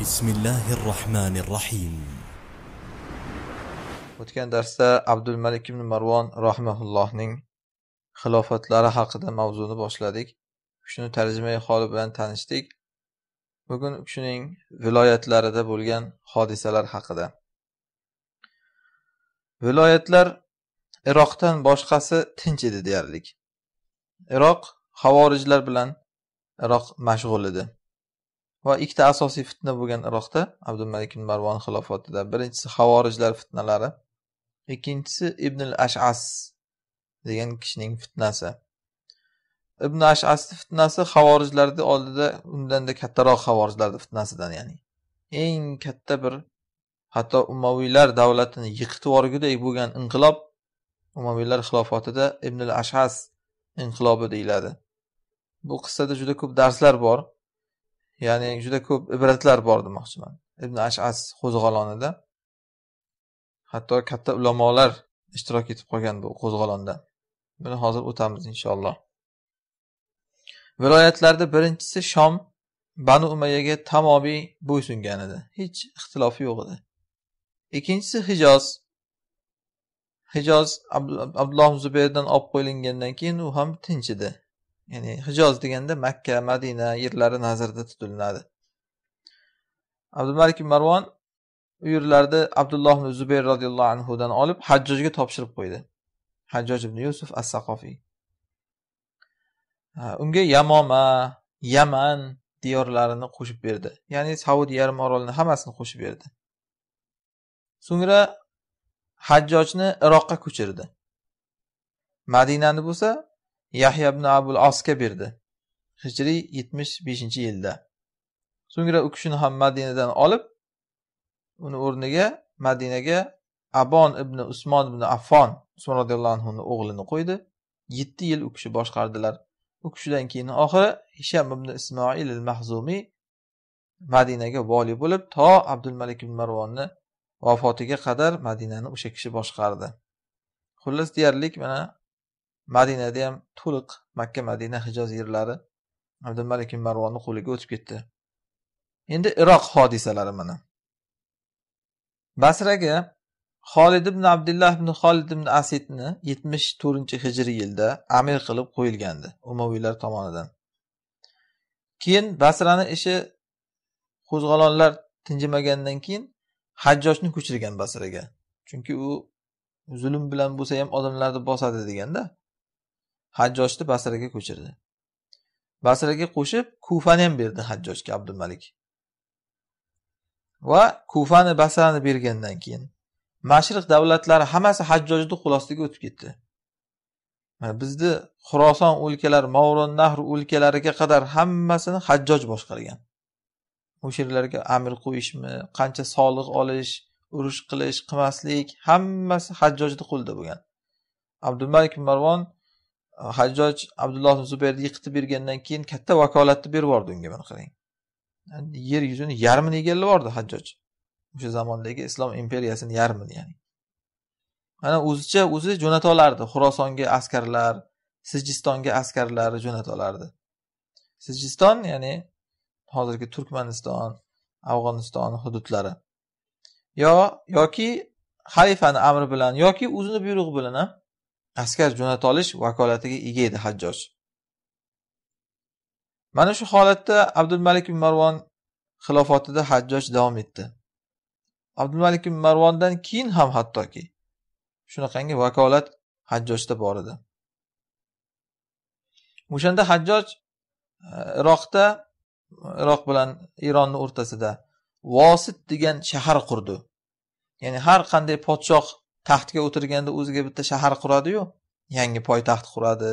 بسم الله الرحمن الرحيم o'tgan darsda abdulmalik ibn marvon rahmaullohning xilofatlari haqida mavzuni boshladik kishini tarjimai holi bilan tanishdik bugun kishining viloyatlarida bo'lgan hodisalar haqida viloyatlar iroqdan boshqasi tinch edi deyarlik iroq havorijlar bilan iroq mashg'ul edi va ikkita asosiy fitna bo'lgan iroqda abdumalik ibn marvon xilofatida birinchisi havorijlar fitnalari ikkinchisi ibn al ashas degan kishining fitnasi ibn ashasni fitnasi havorijlarni oldida undanda kattaroq havorijlarni fitnasidan ya'ni eng katta bir hatto umaviylar davlatini yiqitib yuborgudek bo'lgan inqilob umaviylar xilofatida ibn al ashas inqilobi deyiladi bu qissada juda ko'p darslar bor ya'ni juda ko'p ibratlar bor demoqchiman ibn ashas qo'zg'olonida hatto katta ulamolar ishtirok etib qolgan bu qo'zg'olonda buni hozir o'tamiz inshaalloh viloyatlarda birinchisi shom banu umayaga tamomiy bo'ysungan edi hech ixtilofi yo'q edi ikkinchisi hijoz hijoz abdulloh zubayrdan olib qo'yilgandan keyin u ham tinch edi ya'ni hijoz deganda makka madina yerlari nazarda tutilinadi abdumalik marvon u yerlarni abdulloh ibn zubayr roziyallohu anhudan olib hajjojga topshirib qo'ydi hajjoj ibn yusuf as saqofiy unga yamoma yaman diyorlarini qo'shib berdi ya'ni saudiya yarim orolini hammasini qo'shib berdi so'ngra hajjojni iroqqa ko'chirdi madinani bo'lsa yahya ibn abul osga berdi hijriy yetmish beshinchi yilda so'ngra u kishini ham madinadan olib uni o'rniga madinaga abon ibn usmon ibn affon usmon roziyallohu anhuni o'g'lini qo'ydi yetti yil u kishi boshqardilar u kishidan keyin oxiri hisham ibn ismoil al mahzumiy madinaga voliy bo'lib to abdulmalik ibn marvonni vafotiga qadar madinani o'sha kishi boshqardi xullas deyarlik mana Madinada ham to'liq Makka, Madina, Hijoz yerlari abdumalik ibn Marvonning qo'liga o'tib ketdi. Endi Iroq hodisalari mana. Basraga Xolid ibn Abdullah ibn Xolid ibn Asidni 74-hijriy yilda amir qilib qo'yilgandi Umaviylar tomonidan. Keyin Basrani ishi qo'zg'alonlar tinjimagandan keyin Hajjojni ko'chirgan Basraga. Chunki u zulm bilan bo'lsa ham odamlarni bosadi deganda hajjojni basraga ko'chirdi basraga qo'shib kufani ham berdi hajjojga abdumalik va kufani basrani bergandan keyin mashriq davlatlari hammasi hajjojni qo'l ostiga o'tib ketdi bizni xuroson o'lkalar mavron nahr o'lkalariga qadar hammasini hajjoj boshqargan o'sha yerlarga amir qo'yishmi qancha soliq olish urush qilish qilmaslik hammasi hajjojni qo'lida bo'lgan abdumalik marvon Э, hajjoj abdulloh zubayrni yiqitib bergandan keyin katta vakolatni berib yubordi unga mana qarang yer yuzini yarmini egallab yubordi hajjoj o'sha zamondagi islom imperiyasini yarmini ya'ni mana o'zicha o'zi jo'nata olardi xurosonga askarlar sijistonga askarlar jo'nata olardi sijiston ya'ni hozirgi turkmaniston afg'oniston hududlari yo yoki xalifani amri bilan yoki o'zini buyrug'i bilan askar olish vakolatiga ega edi hajjoj mana shu holatda abdulmalik ibn marvon xilofatida hajjoj davom etdi abdulmalik ibn marvondan keyin ham hattoki shunaqangi vakolat hajjojda bor edi o'shanda hajjoj e, iroqda iroq bilan eronni o'rtasida vosit degan shahar qurdi ya'ni har qanday podshoh taxtga o'tirganda o'ziga bitta shahar quradiyu yangi poytaxt quradi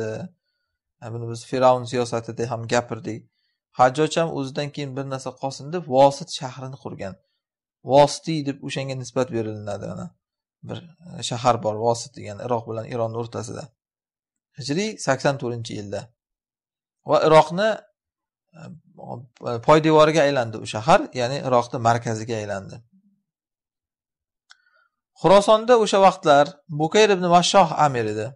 buni biz fir'avn siyosatida ham gapirdik hajjoj ham o'zidan keyin bir narsa qolsin deb vosit shahrini qurgan vositiy deb o'shanga nisbat berilinadi mana bir e, shahar bor vosit degan iroq bilan eronni o'rtasida hijriy sakson to'rtinchi yilda va iroqni e, poydevoriga aylandi u shahar ya'ni iroqni markaziga aylandi xurosonda o'sha vaqtlar bukayr ibn vashshoh amir edi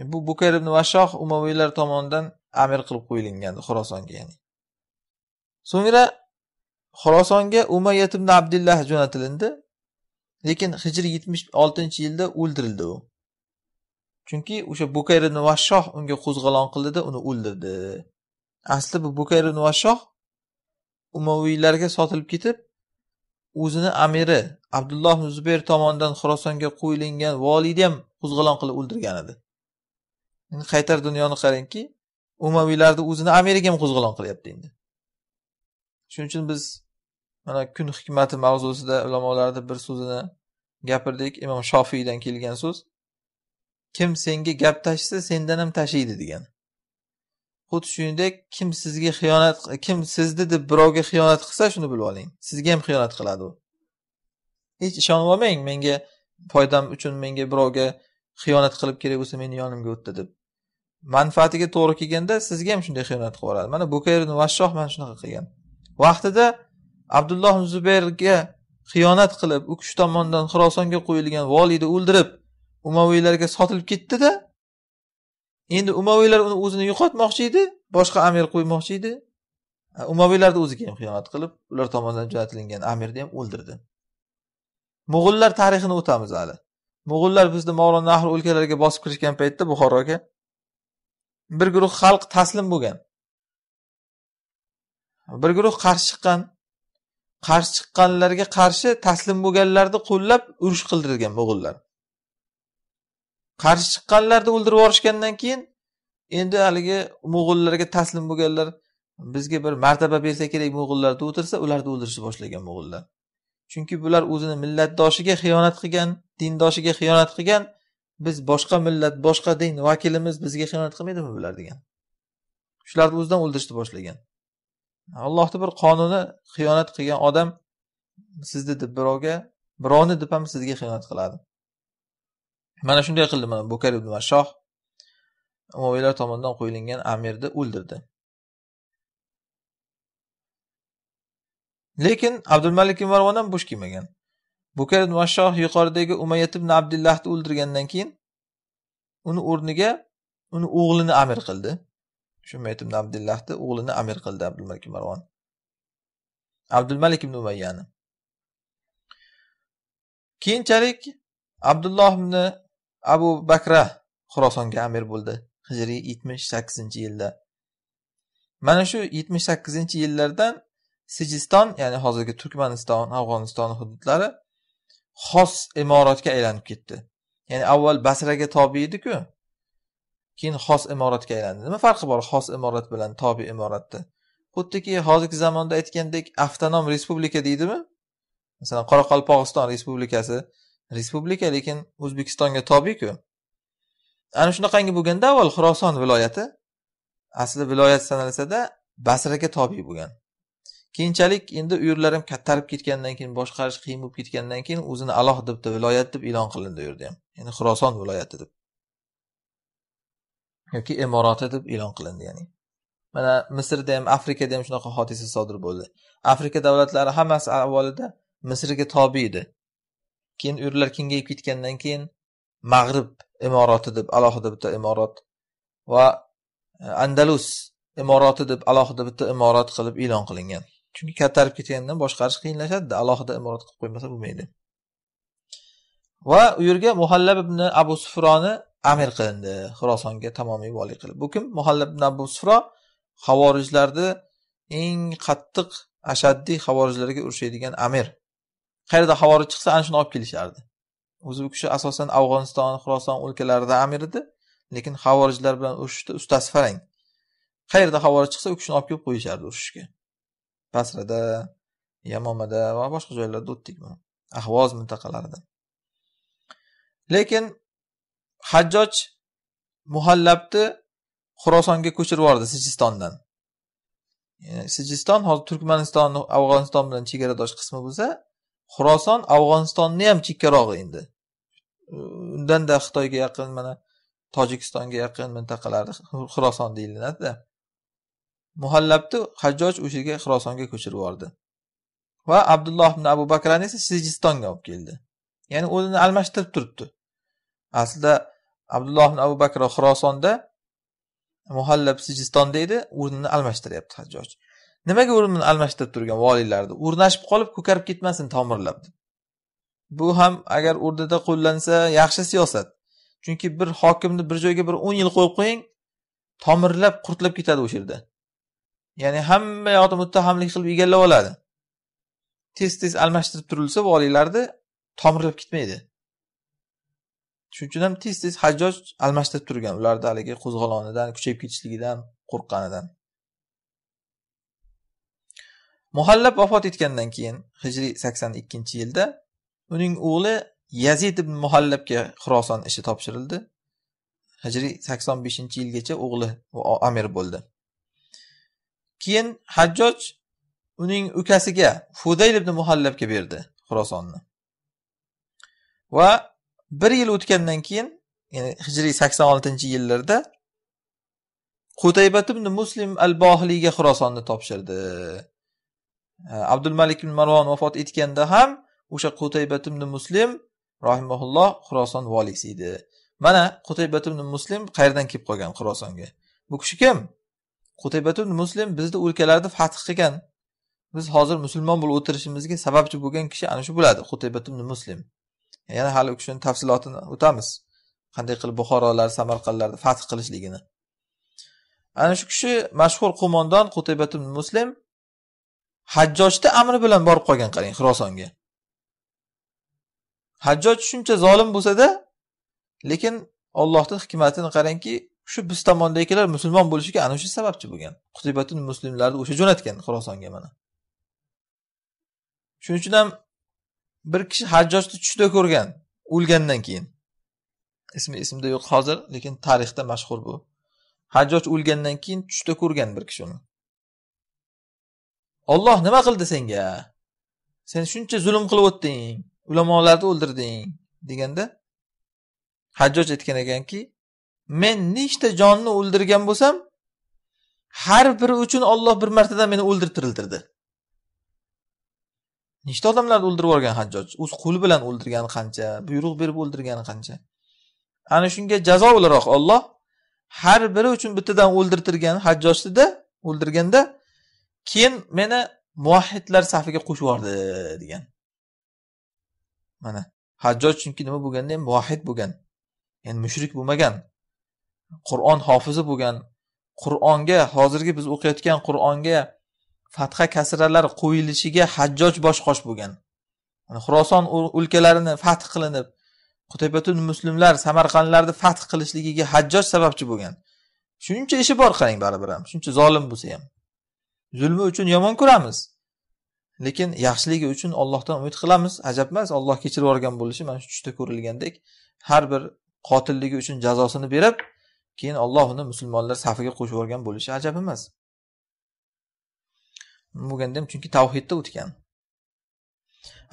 e, bu bukayr ibn vashshoh umaviylar tomonidan amir qilib qo'yilgandi xurosonga ya'ni so'ngra xurosonga umayyat ibn abdullah jo'natilindi lekin hijr yetmish oltinchi yilda o'ldirildi u chunki o'sha bukayr ibn vashshoh unga qo'zg'olon qildida uni o'ldirdi asli bu bukayr ibn vashshoh umaviylarga sotilib ketib o'zini amiri abdulloh zubayr tomonidan xurosonga qo'yilingan voliyni ham qo'zg'olon qilib o'ldirgan edi endi qaytar dunyoni qarangki umaviylarni o'zini amiriga ham qo'zg'olon qilyapti endi shuning uchun biz mana kun hikmati mavzusida ulamolarni bir so'zini gapirdik imom shofiydan kelgan so'z kim senga gap tashisa sendan ham tashiydi degan Xuddi shuningdek, kim sizga xiyonat, kim sizni deb birovga xiyonat qilsa, shuni bilib oling. Sizga ham xiyonat qiladi u. Hech ishonib olmang, menga foydam uchun menga birovga xiyonat qilib kerak bo'lsa, meni yonimga o'tdi deb. Manfaatiga to'g'ri kelganda sizga ham shunday xiyonat qilib yuboradi. Mana Bukayr ibn Vashshoh mana shunaqa qilgan. Vaqtida Abdulloh ibn Zubayrga xiyonat qilib, u kishi tomonidan xirosonga qo'yilgan valiyni o'ldirib, Umaviylarga sotilib ketdi-da, endi umaviylar uni o'zini yo'qotmoqchi edi boshqa amir qo'ymoqchi edi umaviylarni o'ziga ham xiyonat qilib ular tomonidan jo'natilgan amirni ham o'ldirdi mo'g'ullar tarixini o'tamiz hali mo'g'ullar bizni mavlon nahr o'lkalariga bosib kirishgan paytda buxoroga bir guruh xalq taslim bo'lgan bir guruh qarshi chiqqan qarshi chiqqanlarga qarshi taslim bo'lganlarni qo'llab urush qildirgan mo'g'ullar qarshi chiqqanlarni o'ldirib yuborishgandan keyin endi haligi mo'g'ullarga taslim bo'lganlar bizga bir martaba bersa kerak mo'g'ullar deb o'tirsa ularni o'ldirishni boshlagan mo'g'ullar chunki bular o'zini millatdoshiga xiyonat qilgan dindoshiga xiyonat qilgan biz boshqa millat boshqa din vakilimiz bizga xiyonat qilmaydimi bular degan shularni o'zidan o'ldirishni boshlagan allohni bir qonuni xiyonat qilgan odam sizni deb birovga birovni deb ham sizga xiyonat qiladi mana shunday qildi mana bukar ibn mashoh umoviylar tomonidan qo'yilgan amirni o'ldirdi lekin abdulmalik ibn marvon ham bo'sh kelmagan bukar ibn mashoh yuqoridagi umayyat ibn abdullahni o'ldirgandan keyin uni o'rniga uni o'g'lini amir qildi shu umayat ibn abdullahni o'g'lini amir qildi abdulmalik ibn marvon abdulmalik ibn umayyani keyinchalik abdulloh ibn abu bakra xurosonga amir bo'ldi hijriy yetmish sakkizinchi yilda mana shu yetmish sakkizinchi yillardan sijiston ya'ni hozirgi turkmaniston afg'oniston hududlari xos imoratga aylanib ketdi ya'ni avval basraga tobi ediku keyin xos imoratga aylandi nima farqi bor xos imorat bilan tobi imoratni xuddiki hozirgi zamonda aytgandek avtonom respublika deydimi masalan qoraqalpog'iston respublikasi respublika lekin o'zbekistonga tobiku ku ana shunaqangi bo'lganda avval xuroson viloyati asli viloyat sanalsada basraga tobi bo'lgan keyinchalik endi u yerlar ham kattarib ketgandan keyin boshqarish qiyin bo'lib ketgandan keyin o'zini alohida bitta viloyat deb e'lon qilindi u yerda ham ya'ni xuroson viloyati deb yoki imorati deb e'lon qilindi ya'ni mana misrda ham afrikada ham shunaqa hodisa sodir bo'ldi afrika davlatlari hammasi avvalida misrga tobi edi keyin u kengayib ketgandan keyin mag'rib imorati deb alohida bitta imorat va e, andalus imorati deb alohida bitta imorat qilib e'lon qilingan chunki kattarib ketgandan boshqarish qiyinlashadida alohida imorat qilib qo'ymasa bo'lmaydi va u yerga muhallab ibn abu sufroni amir qilindi xurosonga tamomiy voliy qilib bu kim muhallab ibn abu sufro havorijlarni eng qattiq ashaddiy havorijlarga urushadigan amir qayerda havori chiqsa ana shuni olib kelishardi o'zi bu kishi asosan afg'oniston xuroson o'lkalarida amir edi lekin havorijlar bilan urushishda ustasi farang qayerda havori chiqsa u kishini olib kelib qo'yishardi urushishga basrada yamomada va boshqa joylarda o'tdik ahvoz mintaqalarida lekin hajjoj muhallabni xurosonga ko'chirib yubordi sijistondan sijiston hozir turkmaniston afg'oniston bilan chegaradosh qismi bo'lsa xuroson afg'onistonniyam chekkarog'i endi undanda xitoyga yaqin mana tojikistonga yaqin mintaqalarda xuroson deyilinadida muhallabni hajjoj o'sha yerga xurosonga ko'chirib yubordi va abdulloh ibn abu bakrani esa sijistonga olib keldi ya'ni o'zini almashtirib turibdi aslida abdulloh ibn abu bakr xurosonda muhallab sijistonda edi o'rnini almashtiryapti hajjoj nimaga o'rnini almashtirib turgan voliylarni o'rnashib qolib ko'karib ketmasin tomirlab bu ham agar o'rnida qo'llansa yaxshi siyosat chunki bir hokimni bir joyga bir o'n yil qo'yib qo'ying tomirlab qurtlab ketadi o'sha yerda ya'ni hamma yoqni muttahamlik qilib egallab oladi tez tez almashtirib turilsa voliylarni tomirlab ketmaydi shuning uchun ham tez tez hajjoj almashtirib turgan ularni haligi qo'zg'olonidan kuchayib ketishligidan qo'rqqanidan muhallab vafot etgandan keyin hijriy sakson ikkinchi yilda uning o'g'li yazid ibn muhallabga xuroson ishi topshirildi hijriy sakson beshinchi yilgacha o'g'li amir bo'ldi keyin hajjoj uning ukasiga fudayl ibn muhallabga berdi xurosonni va bir yil o'tgandan keyin ya'ni hijriy sakson oltinchi yillarda qutaybat ibn muslim al bohliyga xurosonni topshirdi abdulmalik ibn marvon vafot etganda ham o'sha qutaybat ibn muslim rahimaulloh xuroson voliysi edi mana qutaybat ibn muslim qayerdan kelib qolgan xurosonga bu kishi kim qutaybat ibn muslim bizni o'lkalarni fath qilgan biz hozir musulmon bo'lib o'tirishimizga sababchi bo'lgan kishi ana shu bo'ladi qutaybat ibn muslim yana hali u kishini tafsilotini o'tamiz qanday qilib buxorolar samarqandlarni fath qilishligini ana shu kishi mashhur qo'mondon qutaybat ibn muslim hajjojni amri bilan borib qolgan qarang xirosonga hajjoj shuncha zolim bo'lsada lekin ollohni hikmatini qarangki shu biz tomondagilar musulmon bo'lishiga ana shu sababchi bo'lgan qutibatun muslimlarni o'sha jo'natgan xirosonga mana shuning uchun ham bir kishi hajjojni tushida ko'rgan o'lgandan keyin ismi esimda yo'q hozir lekin tarixda mashhur bu hajjoj o'lgandan keyin tushda ko'rgan bir kishi uni olloh nima qildi senga? Sen shuncha zulm qilib o'tding, ulamolarni o'ldirding deganda Hajjoj aytgan ekanki, men nechta jonni o'ldirgan bo'lsam, har biri uchun olloh bir martadan meni o'ldirib tiriltirdi Nechta odamlarni o'ldirib yuborgan Hajjoj? O'z qo'li bilan o'ldirgani qancha, buyruq berib o'ldirgani qancha? Ana shunga jazo o'laroq olloh har biri uchun bittadan o'ldirtirgan hajjojnida o'ldirganda keyin meni muvahidlar safiga qo'shib yubordi degan mana hajjoj chunki nima bo'lganda ham muvahid bo'lgan ya'ni mushrik bo'lmagan qur'on hofizi bo'lgan qur'onga hozirgi biz o'qiyotgan qur'onga fatha kasralar qo'yilishiga hajjoj bosh qosh bo'lgan xuroson o'lkalarini fath qilinib qutaybatun muslimlar samarqandlarni fath qilishligiga hajjoj sababchi bo'lgan shuncha ishi bor qarang baribir ham shuncha zolim bo'lsa ham zulmi uchun yomon ko'ramiz lekin yaxshiligi uchun ollohdan umid qilamiz ajab emas olloh kechirib yuborgan bo'lishi mana shu tushda ko'rilgandek har bir qotilligi uchun jazosini berib keyin olloh uni musulmonlar safiga qo'shib yuborgan bo'lishi ajab emas bo'lganda ham chunki tavhidda o'tgan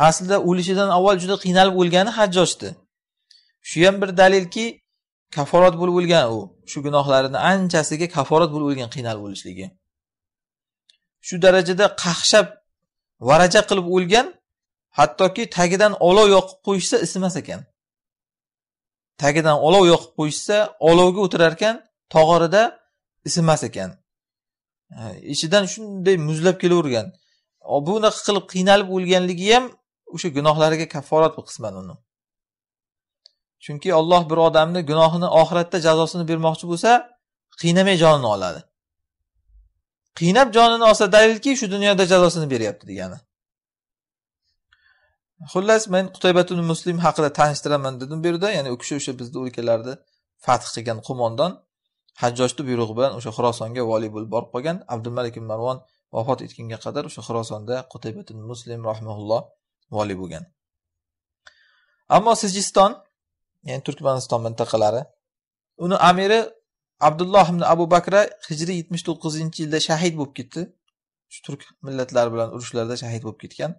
aslida o'lishidan avval juda qiynalib o'lgani hajjojdi shu ham bir dalilki kaforat bo'lib o'lgan u shu gunohlarini anchasiga kaforat bo'lib o'lgan qiynalib o'lishligi shu darajada qaqshab varaja qilib o'lgan hattoki tagidan olov yoqib qo'yishsa isimas ekan tagidan olov yoqib qo'yishsa olovga o'tirar ekan tog'orida isimas ekan ichidan shunday muzlab kelavergan bunaqa qilib qiynalib o'lganligi ham o'sha gunohlariga kafforat bu qisman uni chunki olloh bir odamni gunohini oxiratda jazosini bermoqchi bo'lsa qiynamay jonini oladi qiynab jonini olsa dalilki shu dunyoda jazosini beryapti degani xullas men qutaybatun muslim haqida tanishtiraman dedim bu yerda ya'ni u kishi o'sha bizni o'lkalarni fath qilgan qo'mondon hajjojni buyrug'i bilan o'sha xurosonga voliy bo'lib borib qolgan abdumalik ibn marvon vafot etgunga qadar o'sha xurosonda qutaybatun muslim rahmaulloh voliy bo'lgan ammo sijiston ya'ni turkmaniston mintaqalari uni amiri abdulloh ibn abu bakra hijriy yetmish to'qqizinchi yilda shahid bo'lib ketdi shu turk millatlari bilan urushlarda shahid bo'lib ketgan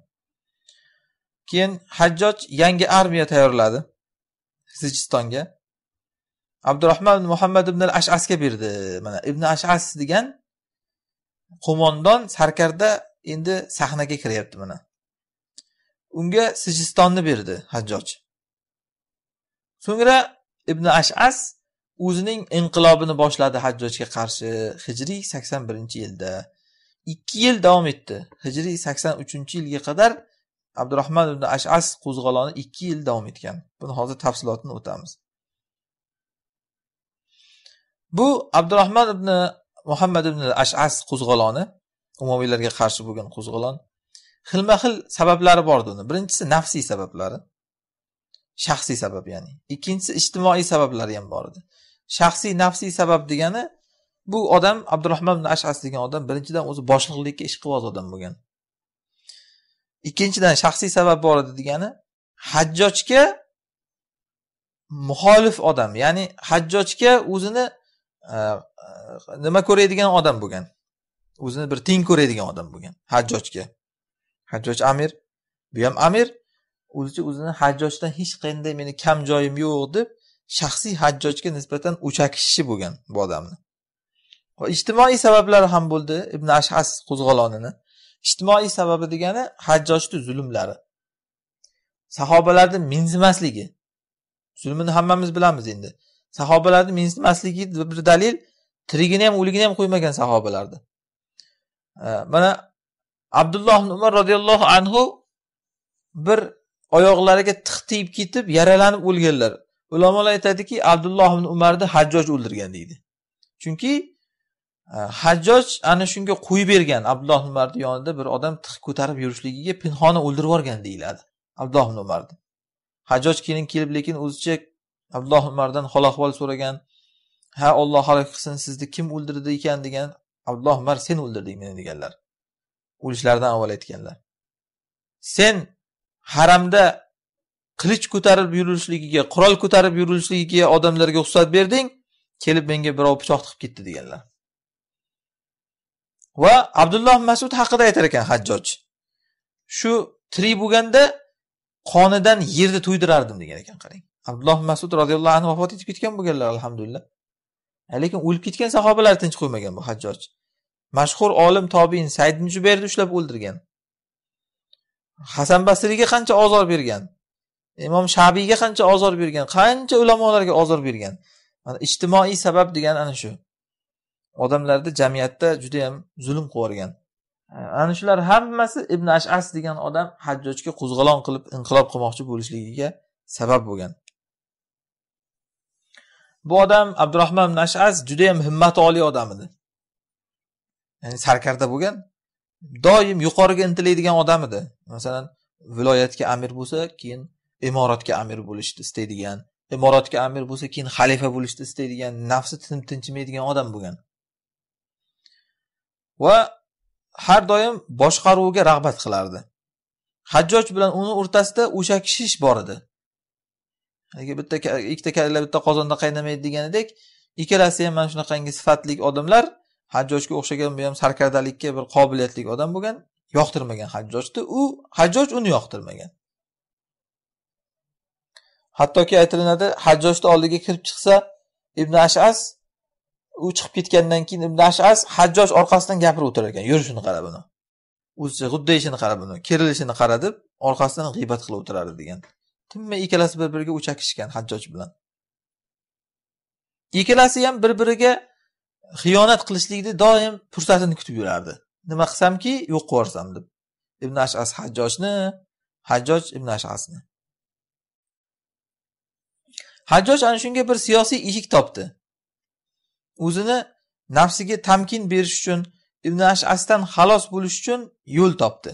keyin hajjoj yangi armiya tayyorladi sijistonga abdurahmon ibn muhammad ibn al ashasga berdi mana ibn ashas degan qo'mondon sarkarda endi sahnaga kiryapti mana unga sijistonni berdi hajjoj so'ngra ibn ashas o'zining inqilobini boshladi hajjojga qarshi hijriy sakson birinchi yilda ikki yil davom etdi hijriy sakson uchinchi yilga qadar abdurahmon ibn ashas qo'zg'oloni ikki yil davom etgan buni hozir tafsilotini o'tamiz bu abdurahmon ibn muhammad ibn ashas qo'zg'oloni umoviylarga qarshi bo'lgan qo'zg'olon xilma xil sabablari bor uni birinchisi nafsiy sabablari shaxsiy sabab ya'ni ikkinchisi ijtimoiy sabablari ham bor edi shaxsiy nafsiy sabab degani bu odam abdurahmon ibn ashas degan odam birinchidan o'zi boshliqlikka ishqiboz odam bo'lgan ikkinchidan shaxsiy sabab bor edi degani hajjojga muxolif odam ya'ni hajjojga o'zini e, e, nima ko'radigan odam bo'lgan o'zini bir teng ko'radigan odam bo'lgan hajjojga hajjoj amir bu ham amir o'zicha o'zini hajjojdan hech qanday meni kam joyim yo'q deb shaxsiy hajjojga nisbatan o'chakishi bo'lgan bu odamni va ijtimoiy sabablari ham bo'ldi ibn ashas qo'zg'olonini ijtimoiy sababi degani hajjojni zulmlari sahobalarni minzimasligi zulmini hammamiz bilamiz endi sahobalarni minzimasligi bir dalil tirigini ham o'ligini ham qo'ymagan sahobalarni mana abdulloh umar roziyallohu anhu bir oyoqlariga tiq tiyib ketib yaralanib o'lganlar ulamolar aytadiki abdulloh ibn umarni hajjoj o'ldirgan deydi chunki e, hajjoj ana shunga qo'yib bergan abdulloh umarni yonida bir odam tiq ko'tarib yurishligiga pinhona o'ldirib yuborgan deyiladi abdulloh ibn umarni hajjoj keyin kelib lekin o'zicha abdulloh umardan hol ahvol so'ragan ha olloh halok qilsin sizni kim o'ldirdi ekan degan abdulloh umar sen o'ldirding meni deganlar o'lishlaridan avval aytganlar sen haramda qilich ko'tarib yurilishligiga qurol ko'tarib yurilishligiga odamlarga ruxsat berding kelib menga birov pichoq tiqib ketdi deganlar va abdulloh masud haqida aytar ekan hajjoj shu tirik bo'lganda qonidan yerni to'ydirardim degan ekan qarang abdulloh masud roziyallohu anhu vafot etib ketgan bo'lganlar alhamdulillah lekin o'lib ketgan sahobalar tinch qo'ymagan bu hajjoj mashhur olim tobiin said ibn ushlab o'ldirgan hasan basriyga qancha ozor bergan imom shabiyga qancha ozor bergan qancha ulamolarga ozor bergan mana ijtimoiy sabab degani ana shu odamlarni jamiyatda judayam zulm qilib yuborgan ana shular hammasi ibn ashas degan odam hajjojga qo'zg'olon qilib inqilob qilmoqchi bo'lishligiga sabab bo'lgan bu odam abdurahmon ibn ashas judayam himmati oliy odam edi ya'ni sarkarda bo'lgan doim yuqoriga intilaydigan odam edi masalan viloyatga amir bo'lsa keyin imoratga amir bo'lishni istaydigan imoratga amir bo'lsa keyin xalifa bo'lishni istaydigan nafsi tinib tinchimaydigan odam bo'lgan va har doim boshqaruvga rag'bat qilardi hajjoj bilan uni o'rtasida o'sha kishish bor edi bitta ikkita kalla bitta qozonda qaynamaydi deganidek ikkalasi ham mana shunaqangi sifatli odamlar hajjojga o'xshagan bu ham sarkardalikka bir qobiliyatli odam bo'lgan yoqtirmagan hajjojni u hajjoj uni yoqtirmagan hattoki aytilinadi hajjojni oldiga kirib chiqsa ibn ashas u chiqib ketgandan keyin ibn ashas hajjoj orqasidan gapirib o'tirar ekan yurishini qarab uni o'zicha g'uddayishini qarab uni kerilishini qara deb orqasidan g'iybat qilib o'tirardi degan tinmay ikkalasi bir biriga o'chakishgan hajjoj bilan ikkalasi ham bir biriga xiyonat qilishlikni doim fursatini kutib yurardi nima qilsamki yo'q yuborsam deb ibn ashas hajjojni hajjoj ibn ashasni hajjoj ana shunga bir siyosiy eshik topdi o'zini nafsiga tamkin berish uchun ibn ashasdan xalos bo'lish uchun yo'l topdi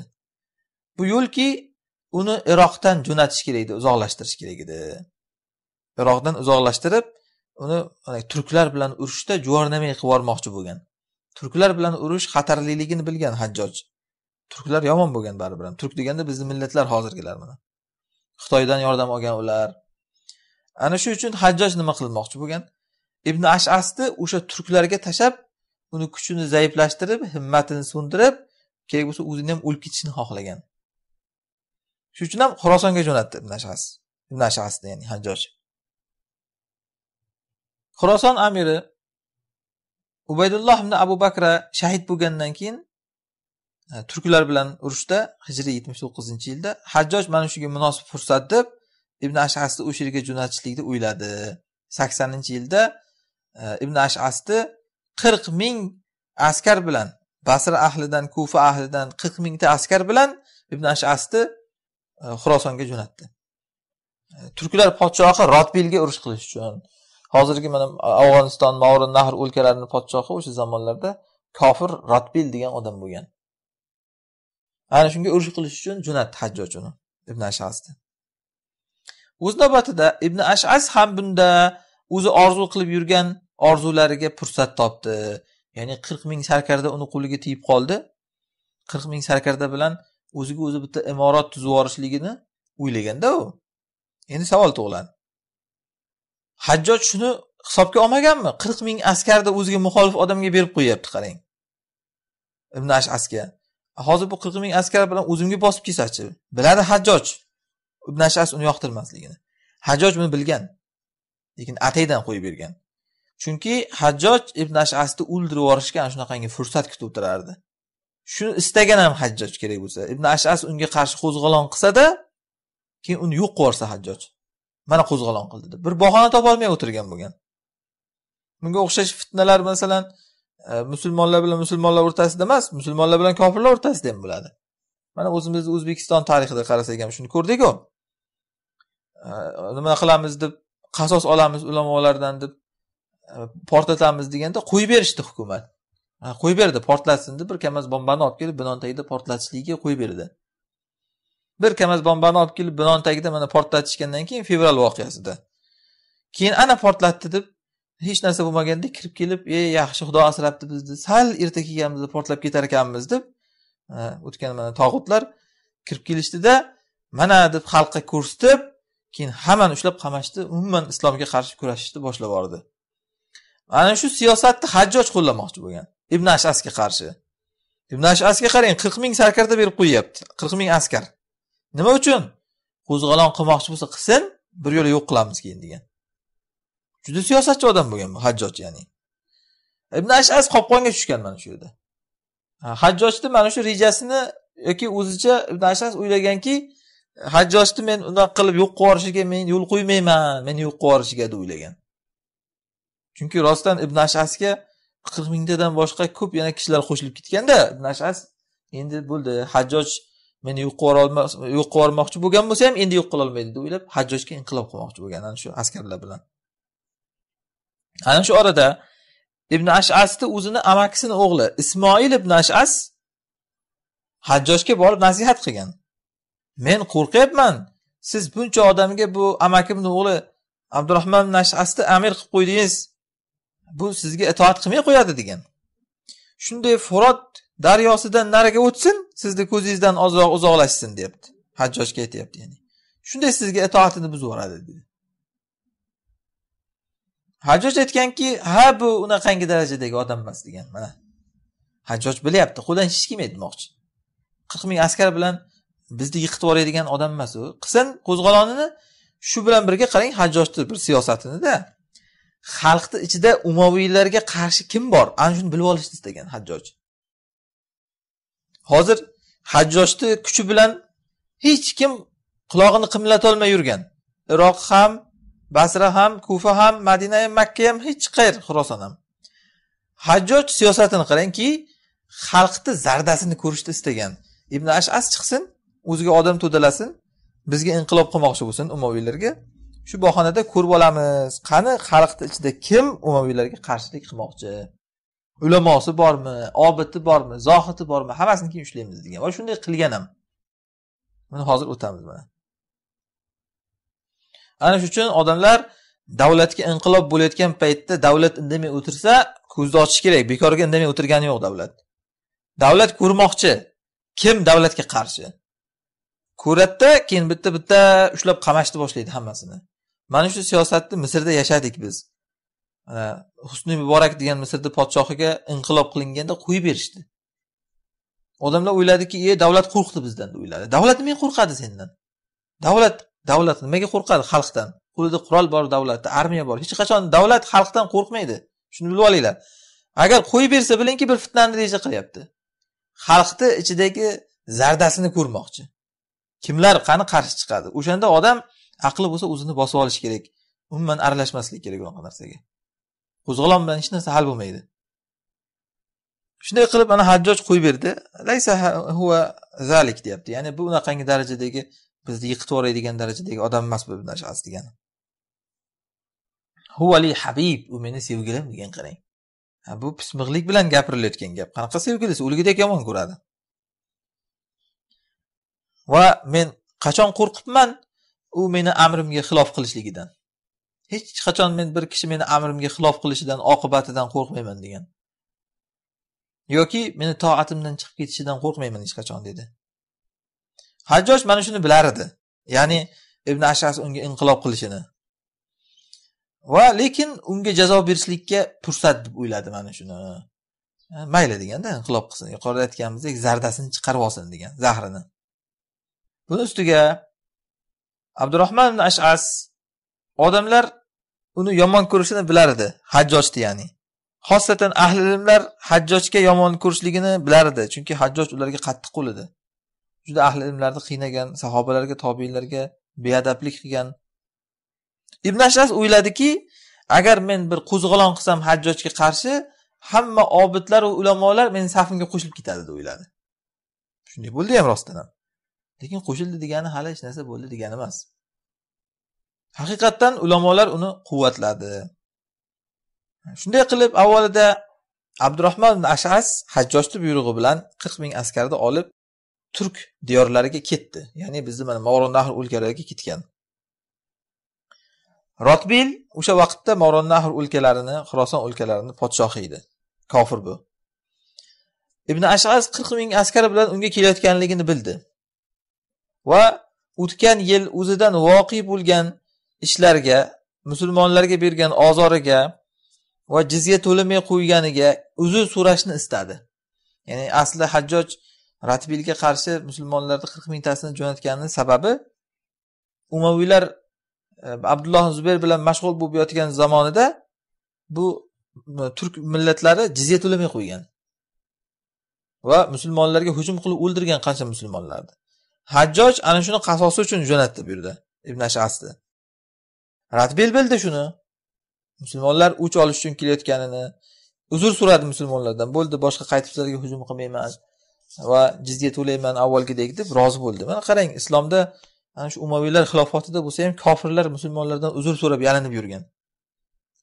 bu yo'lki uni iroqdan jo'natish kerak edi uzoqlashtirish kerak edi iroqdan uzoqlashtirib uni turklar bilan urushda juvornamay qilib yubormoqchi bo'lgan turklar bilan urush xatarliligini bilgan hajjoj turklar yomon bo'lgan baribir ham turk deganda bizni millatlar hozirgilar mana xitoydan yordam olgan ular ana shu uchun hajjoj nima qilmoqchi bo'lgan ibn ashasni o'sha turklarga tashlab uni kuchini zaiflashtirib himmatini so'ndirib kerak bo'lsa o'zini ham o'lib ketishini xohlagan shuning uchun ham xorosonga jo'natdi ibn ashas ibn ashasni ya'ni hajjoj xuroson amiri ubaydulloh ibn abu bakra shahid bo'lgandan keyin turklar bilan urushda hijriy yetmish to'qqizinchi yilda hajjoj mana shunga munosib fursat deb ibn ashasni o'sha yerga jo'natishlikni o'yladi saksoninchi yilda e, ibn ashasni qirq ming askar bilan basra ahlidan kufa ahlidan qirq mingta askar bilan ibn ashasni e, xurosonga jo'natdi e, turklar podshohi rotbilga urush qilish uchun hozirgi mana afg'oniston mavrin nahr o'lkalarini podshohi o'sha zamonlarda kofir rotbil degan odam bo'lgan ana shunga urush qilish uchun jo'natdi hajjoj uni ibn ashasni o'z navbatida ibn ashas ham bunda o'zi orzu qilib yurgan orzulariga fursat topdi ya'ni qirq ming sarkarda uni qo'liga tegib qoldi qirq ming sarkarda bilan o'ziga o'zi bitta imorat tuzib yuborishligini o'ylaganda u endi savol tug'iladi hajjoj shuni hisobga olmaganmi qirq ming askarni o'ziga muxolif odamga berib qo'yyapti qarang ibn ashasga hozir bu qirq ming askar bilan o'zimga bosib kelsachi biladi hajjoj ibn ashas uni yoqtirmasligini hajjoj buni bilgan lekin ataydan qo'yib bergan chunki hajjoj ibn ashasni o'ldirib yuborishga ana shunaqangi fursat kutib o'tirardi shuni istagan ham hajjoj kerak bo'lsa ibn ashas unga qarshi qo'zg'olon qilsada keyin uni yo'q qilib yuborsa hajjoj mana qo'zg'olon qildi deb bir bahona topolmay o'tirgan bo'lgan bunga o'xshash fitnalar masalan e, musulmonlar bilan musulmonlar o'rtasida emas musulmonlar bilan kofirlar o'rtasida ham bo'ladi mana o'zimizni o'zbekiston tarixida qarasak ham shuni ko'rdiku Э, nima qilamiz deb qasos olamiz ulamolardan deb e, portlatamiz deganda qo'yib berishdi hukumat qo'yib berdi portlatsin deb bir kamaz bombani olib kelib binoni tagida portlatishligiga qo'yib berdi bir kamaz bombani olib kelib binoni tagida mana portlatishgandan keyin fevral voqeasida keyin ana portlatdi deb hech narsa bo'lmagandek kirib kelib ey yaxshi xudo asrabdi bizni sal erta kelganimizda portlab ketar ekanmiz deb e, o'tgan mana tog'utlar kirib kelishdida mana deb xalqqa ko'rsatib keyin hammani ushlab qamashdi umuman islomga qarshi kurashishni boshlab yubordi ana shu siyosatni hajjoj qo'llamoqchi bo'lgan ibn ashasga qarshi ibn ashasga qarang qirq ming sarkarda berib qo'yyapti qirq ming askar nima uchun qo'zg'olon qilmoqchi bo'lsa qilsin bir yo'la yo'q qilamiz keyin degan juda siyosatchi odam bo'lgan bu hajjoj ya'ni ibn ashas qopqonga tushgan mana shu yerda hajjojni mana shu rejasini yoki o'zicha ibn ashas o'ylaganki hajjojni men unaqa qilib yo'q qilib yuborishiga men yo'l qo'ymayman meni yo'q qilib yuborishiga deb o'ylagan chunki rostdan ibn ashasga qirq mingtadan boshqa ko'p yana kishilar qo'shilib ketganda ibn ashas endi bo'ldi hajjoj meni yo'q qilib yo'q qilib yubormoqchi bo'lgan bo'lsa ham endi yo'q qilolmaydi deb o'ylab hajjojga inqilob qilmoqchi bo'lgan ana shu askarlar bilan ana shu orada ibn ashasni o'zini amakisini o'g'li ismoil ibn ashas hajjojga borib nasihat qilgan men qo'rqyapman siz buncha odamga bu amakimni o'g'li abdurahmon nash'asni amir qilib qo'ydingiz bu sizga itoat qilmay qo'yadi degan shunday furot daryosidan nariga o'tsin sizni ko'zingizdan ozroq uzoqlashsin deyapti hajjojga aytyapti ya'ni shunday sizga itoatini buzib yuboradi dedi hajjoj aytganki ha bu unaqangi darajadagi odam emas degan mana hajjoj bilyapti qo'ldan hech kelmaydi demoqchi qirq ming askar bilan bizni yiqitib yuboradigan odam emas u qilsin qo'zg'olonini shu bilan birga qarang hajjojni bir siyosatinida xalqni ichida umoviylarga qarshi kim bor ana shuni bilib olishni istagan hajjoj hozir hajjojni kuchi bilan hech kim qulog'ini qimlatolmay yurgan iroq ham basra ham kufa ham madina ham makka ham hech qayer xuroson ham hajjoj siyosatini qarangki xalqni zardasini ko'rishni istagan ibn ashas chiqsin o'ziga odam to'dalasin bizga inqilob qilmoqchi bo'lsin umaviylarga shu bahonada ko'rib olamiz qani xalqni ichida kim umaviylarga qarshilik qilmoqchi ulamosi bormi obidi bormi zohidi bormi hammasini keyin ushlaymiz degan va shunday qilgan ham buni hozir o'tamiz mana ana shuning uchun odamlar davlatga inqilob bo'layotgan paytda davlat indamay o'tirsa ko'zni ochish kerak bekorga indamay o'tirgani yo'q davlat davlat ko'rmoqchi kim davlatga qarshi ko'radida keyin bitta bitta ushlab qamashni boshlaydi hammasini mana shu siyosatni misrda yashadik biz husni muborak degan misrni podshohiga inqilob qilinganda qo'yib berishdi odamlar o'yladiki e davlat qo'rqdi bizdan deb o'yladi davlat nimaga qo'rqadi sendan davlat davlat nimaga qo'rqadi xalqdan qo'lida qurol bor davlatda armiya bor hech qachon davlat xalqdan qo'rqmaydi shuni bilib olinglar agar qo'yib bersa bilingki bir fitnani reja qilyapti xalqni ichidagi zardasini ko'rmoqchi kimlar qani qarshi chiqadi o'shanda odam aqli bo'lsa o'zini bosib olishi kerak umuman aralashmaslik kerak unaqa narsaga qo'zg'olon bilan hech narsa hal bo'lmaydi shunday qilib mana hajjoj qo'yib berdi laysa huva zalik deyapti ya'ni bu unaqangi darajadagi bizni yiqitib yuboradigan darajadagi odam emas bu shas degani huvali habib u meni sevgilim degan qarang bu pismiqlik bilan gapirilayotgan gap qanaqa sevgilisi o'lgudek yomon ko'radi va men qachon qo'rqibman u meni amrimga xilof qilishligidan hech qachon men bir kishi meni amrimga xilof qilishidan oqibatidan qo'rqmayman degan yoki meni toatimdan chiqib ketishidan qo'rqmayman hech qachon dedi hajjoj mana shuni bilar edi ya'ni ibn ashas unga inqilob qilishini va lekin unga jazo berishlikka fursat deb o'yladi mana shuni mayli deganda inqilob qilsin yuqorida aytganimizdek zardasini chiqarib olsin degan zahrini buni ustiga abdurahmon ibn ashas odamlar uni yomon ko'rishini bilardi hajjojni ya'ni xosatan ahli ilmlar hajjojga yomon ko'rishligini bilardi chunki hajjoj ularga qattiq qo'l edi juda ahli ilmlarni qiynagan sahobalarga tobeinlarga beadablik qilgan ibn ashas o'yladiki agar men bir qo'zg'olon qilsam hajjojga qarshi hamma obidlar va ulamolar meni safimga qo'shilib ketadi deb o'yladi shunday bo'ldi ham rostdan ham lekin qo'shildi degani hali hech narsa bo'ldi degani emas haqiqatdan ulamolar uni quvvatladi shunday qilib avvalida abdurahmon ashas hajjojni buyrug'i bilan qirq ming askarni olib turk diyorlariga ketdi ya'ni bizni mana mavronnahr o'lkalariga ketgan rotbil o'sha vaqtda mavronnahr o'lkalarini xuroson o'lkalarini podshohi edi kofir bu ibn ashas qirq ming askar bilan unga kelayotganligini bildi va o'tgan yil o'zidan voqe bo'lgan ishlarga musulmonlarga bergan ozoriga va jizya to'lamay qo'yganiga uzr so'rashni istadi ya'ni asli hajjoj ratbilga qarshi musulmonlarni qirq mingtasini jo'natganini sababi umaviylar e, abdulloh zubayr bilan mashg'ul bo'lib yotgan zamonida bu e, turk millatlari jizya to'lamay qo'ygan va musulmonlarga hujum qilib o'ldirgan qancha musulmonlarni hajjoj ana shuni qasosi uchun jo'natdi bu yerda ibn ashasni radbel bildi shuni musulmonlar o'ch olish uchun kelayotganini uzr so'radi musulmonlardan bo'ldi boshqa qaytib sizlarga hujum qilmayman va jizya to'layman avvalgidek deb rozi bo'ldi mana qarang islomda ana shu umaviylar xilofatida bo'lsa ham kofirlar musulmonlardan uzr so'rab yalinib yurgan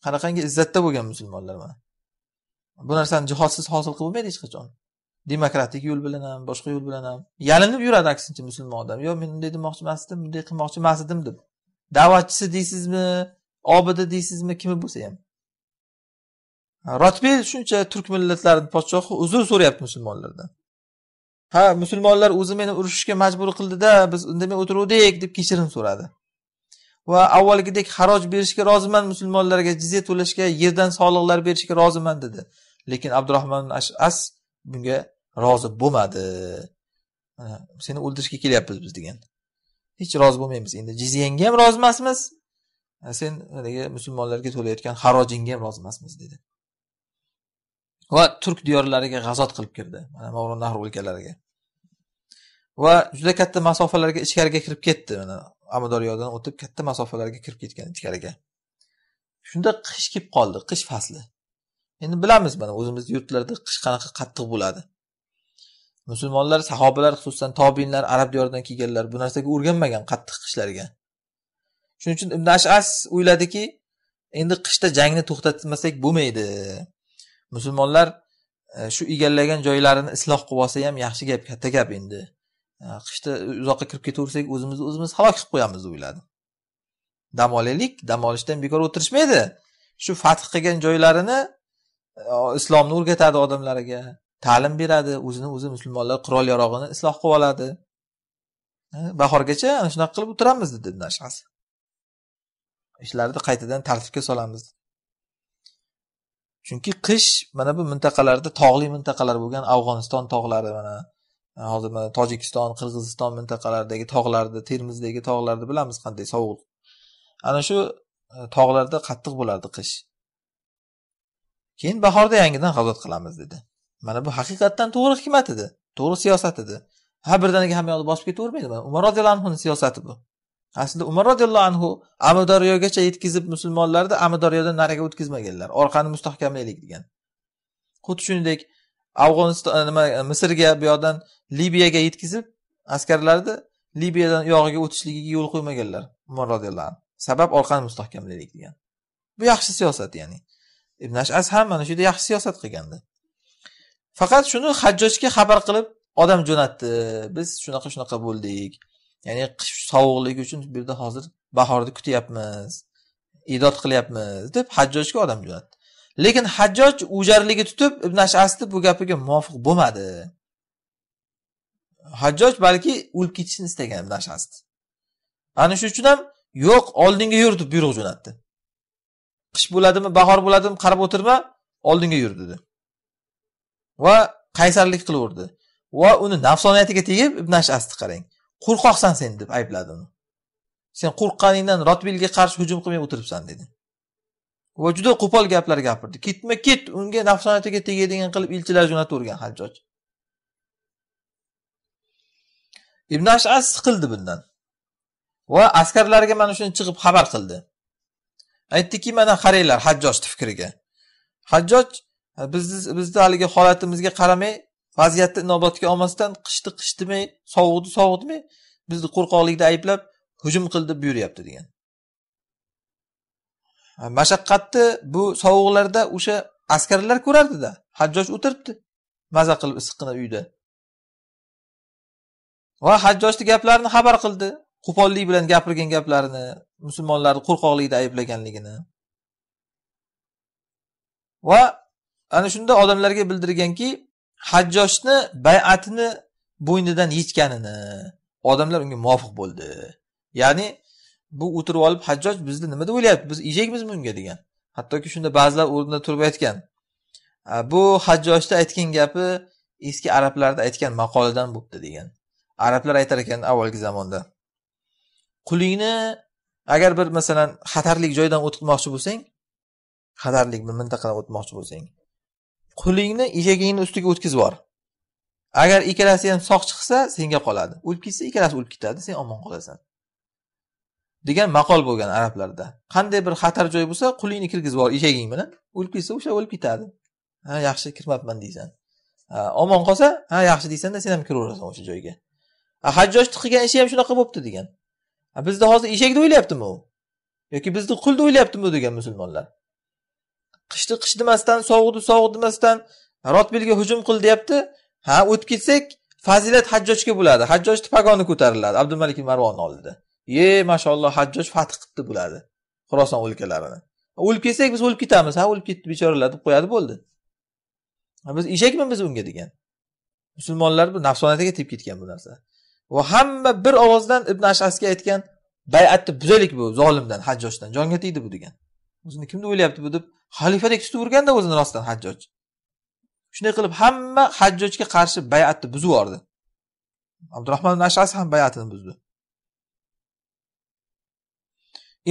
qanaqangi izzatda bo'lgan musulmonlar mana bu narsani jihodsiz hosil qilib bo'lmaydi hech qachon demokratik yo'l bilan ham boshqa yo'l bilan ham yalinib yuradi aksincha musulmon odam yo men unday demoqchi emas edim bunday qilmoqchi emas edim deb da'vatchisi deysizmi obidi deysizmi kimi bo'lsa ham rotbe shuncha turk millatlarini podshohi uzr so'rayapti musulmonlardan ha musulmonlar o'zi meni urushishga majbur qildida biz indamay o'tiruvdik deb kechirim so'radi va avvalgidek xaroj berishga roziman musulmonlarga jizya to'lashga yerdan soliqlar berishga roziman dedi lekin abdurahmon as bunga rozi bo'lmadi seni o'ldirishga kelyapmiz biz degan hech rozi bo'lmaymiz endi jizyangga ham rozi emasmiz e, sen haligi musulmonlarga to'layotgan harojingga ham rozi emasmiz dedi va turk diyorlariga g'azot qilib kirdi mana mavronnahr o'lkalariga va juda katta masofalarga ichkariga kirib ketdi mana amudaryodan o'tib katta masofalarga kirib ketgan ichkariga shunda qish kelib qoldi qish fasli endi bilamiz mana o'zimizni yurtlarda qish qanaqa qattiq bo'ladi musulmonlar sahobalar xususan tobinlar arab diyoridan kelganlar bu narsaga o'rganmagan qattiq qishlarga shuning uchun ibn ashas o'yladiki endi qishda jangni to'xtatmasak bo'lmaydi musulmonlar e, shu egallagan joylarini isloh qilib olsa ham yaxshi gap katta gap endi e, qishda uzoqqa kirib ketaversak o'zimizni o'zimiz halok qilib qo'yamiz o'yladi dam olaylik dam olishdan bekor o'tirishmaydi shu fath qilgan joylarini islomni o'rgatadi odamlarga ta'lim beradi o'zini o'zi musulmonlar qurol yarog'ini isloh qilib oladi bahorgacha ana shunaqa qilib o'tiramiz dedi nashasi ishlarni qaytadan tartibga solamiz chunki qish mana bu mintaqalarda tog'li mintaqalar bo'lgan afg'oniston tog'lari mana hozir mana tojikiston qirg'iziston mintaqalaridagi tog'larni termizdagi tog'larni bilamiz qanday sovuq ana shu e, tog'larda qattiq bo'lardi qish keyin bahorda yangidan g'azot qilamiz dedi mana bu haqiqatdan to'g'ri hikmat edi to'g'ri siyosat edi ha birdaniga hamma yoqni bosib ketavermaydi umar roziyallohu anhuni siyosati bu aslida umar roziyallohu anhu amudaryogacha yetkazib musulmonlarni amudaryodan nariga o'tkazmaganlar orqani mustahkamlaylik degan xuddi shuningdek afg'oniston e, nima misrga bu yoqdan libiyaga yetkazib askarlarni libiyadan yog'iga o'tishligiga yo'l qo'ymaganlar umar roziyallohu anhu sabab orqani mustahkamlaylik degan bu yaxshi siyosat ya'ni ibn ashas ham mana shu yerda yaxshi siyosat qilganda faqat shuni hajjojga xabar qilib odam jo'natdi biz shunaqa shunaqa bo'ldik ya'ni qish sovuqligi uchun bu yerda hozir bahorni kutyapmiz idod qilyapmiz deb hajjojga odam jo'natdi lekin hajjoj ujarligi tutib ibn ashasni bu gapiga muvofiq bo'lmadi hajjoj balki o'lib ketishni istagan ibn ashasni ana shuning uchun ham yo'q oldinga yur deb buyruq jo'natdi qish bo'ladimi bahor bo'ladimi qarab o'tirma oldinga yur dedi va qaysarlik qilaverdi va uni nafsoniyatiga tegib ibn ashasni qarang qo'rqoqsan sen deb aybladi uni sen qo'rqqaningdan rotbilga qarshi hujum qilmay o'tiribsan dedi va juda qo'pol gaplar gapirdi ketma ket unga nafsoniyatiga tegadigan qilib elchilar jo'natavergan hajjoj ibn ashas siqildi bundan va askarlariga mana shuni chiqib xabar qildi aytdiki mana qaranglar hajjojni fikriga hajjoj bizni bizni haligi holatimizga qaramay vaziyatni inobatga olmasdan demay qishdimay sovuq demay bizni qo'rqoqlikda ayblab hujum qildi buyuryapti degan mashaqqatni bu sovuqlarda o'sha askarlar ko'rardida hajjoj o'tiribdi maza qilib issiqqina uyda va hajjojni gaplarini xabar qildi qo'pollik bilan gapirgan gaplarini musulmonlarni qo'rqoqlikda ayblaganligini va ana shunda odamlarga bildirganki hajjojni bay'atini bo'ynidan yechganini odamlar unga muvofiq bo'ldi ya'ni bu o'tirib olib hajjoj bizni nima deb o'ylayapti biz ejakmizmi unga degan hattoki shunda ba'zilar o'rnida turib aytgan bu hajjojni aytgan gapi eski arablarni aytgan maqoladan bo'libdi degan arablar aytar ekan avvalgi zamonda qulingni agar bir masalan xatarli joydan o'tmoqchi bo'lsang xatarli bir mintaqadan o'tmoqchi bo'lsang qulingni eshagingni ustiga o'tkazib yubor agar ikkalasi ham sog' chiqsa senga qoladi o'lib ketsa ikkalasi o'lib ketadi sen omon qolasan degan maqol bo'lgan arablarda qanday bir xatar joy bo'lsa qulingni kirgizib yubor eshaging bilan o'lib ketsa o'sha o'lib ketadi ha yaxshi kirmabman deysan omon qolsa ha yaxshi deysanda sen ham kiraverasan o'sha joyga hajjojni qilgan ishi ham shunaqa bo'libdi degan bizni hozir eshak deb o'ylayaptimi u yoki bizni qul deb o'ylayaptimi degan musulmonlar qishni qish demasdan sovuqni sovuq demasdan rotbilga hujum qil deyapti ha o'tib ketsak fazilat hajjojga bo'ladi hajjojni pagoni ko'tariladi abdumalik marvonni oldida ye mashaalloh hajjoj fath qilibdi bularni xuroson o'lkalarini o'lib ketsak biz o'lib ketamiz ha o'lib ketdi bechoralar deb qo'yadi bo'ldi biz eshakmi biz unga degan musulmonlar bu nafsoniyatiga tegib ketgan bu narsa va hamma bir ovozdan ibn ashasga aytgan bayatni buzaylik bu zolimdan hajjojdan jonga tegdi bu degan o'zini kimni o'ylayapti bu deb xalifadek tutib urganda o'zini rostdan hajjoj shunday qilib hamma hajjojga qarshi bayatni buzib yubordi abdurahmon ibn ashas ham bayatini buzdi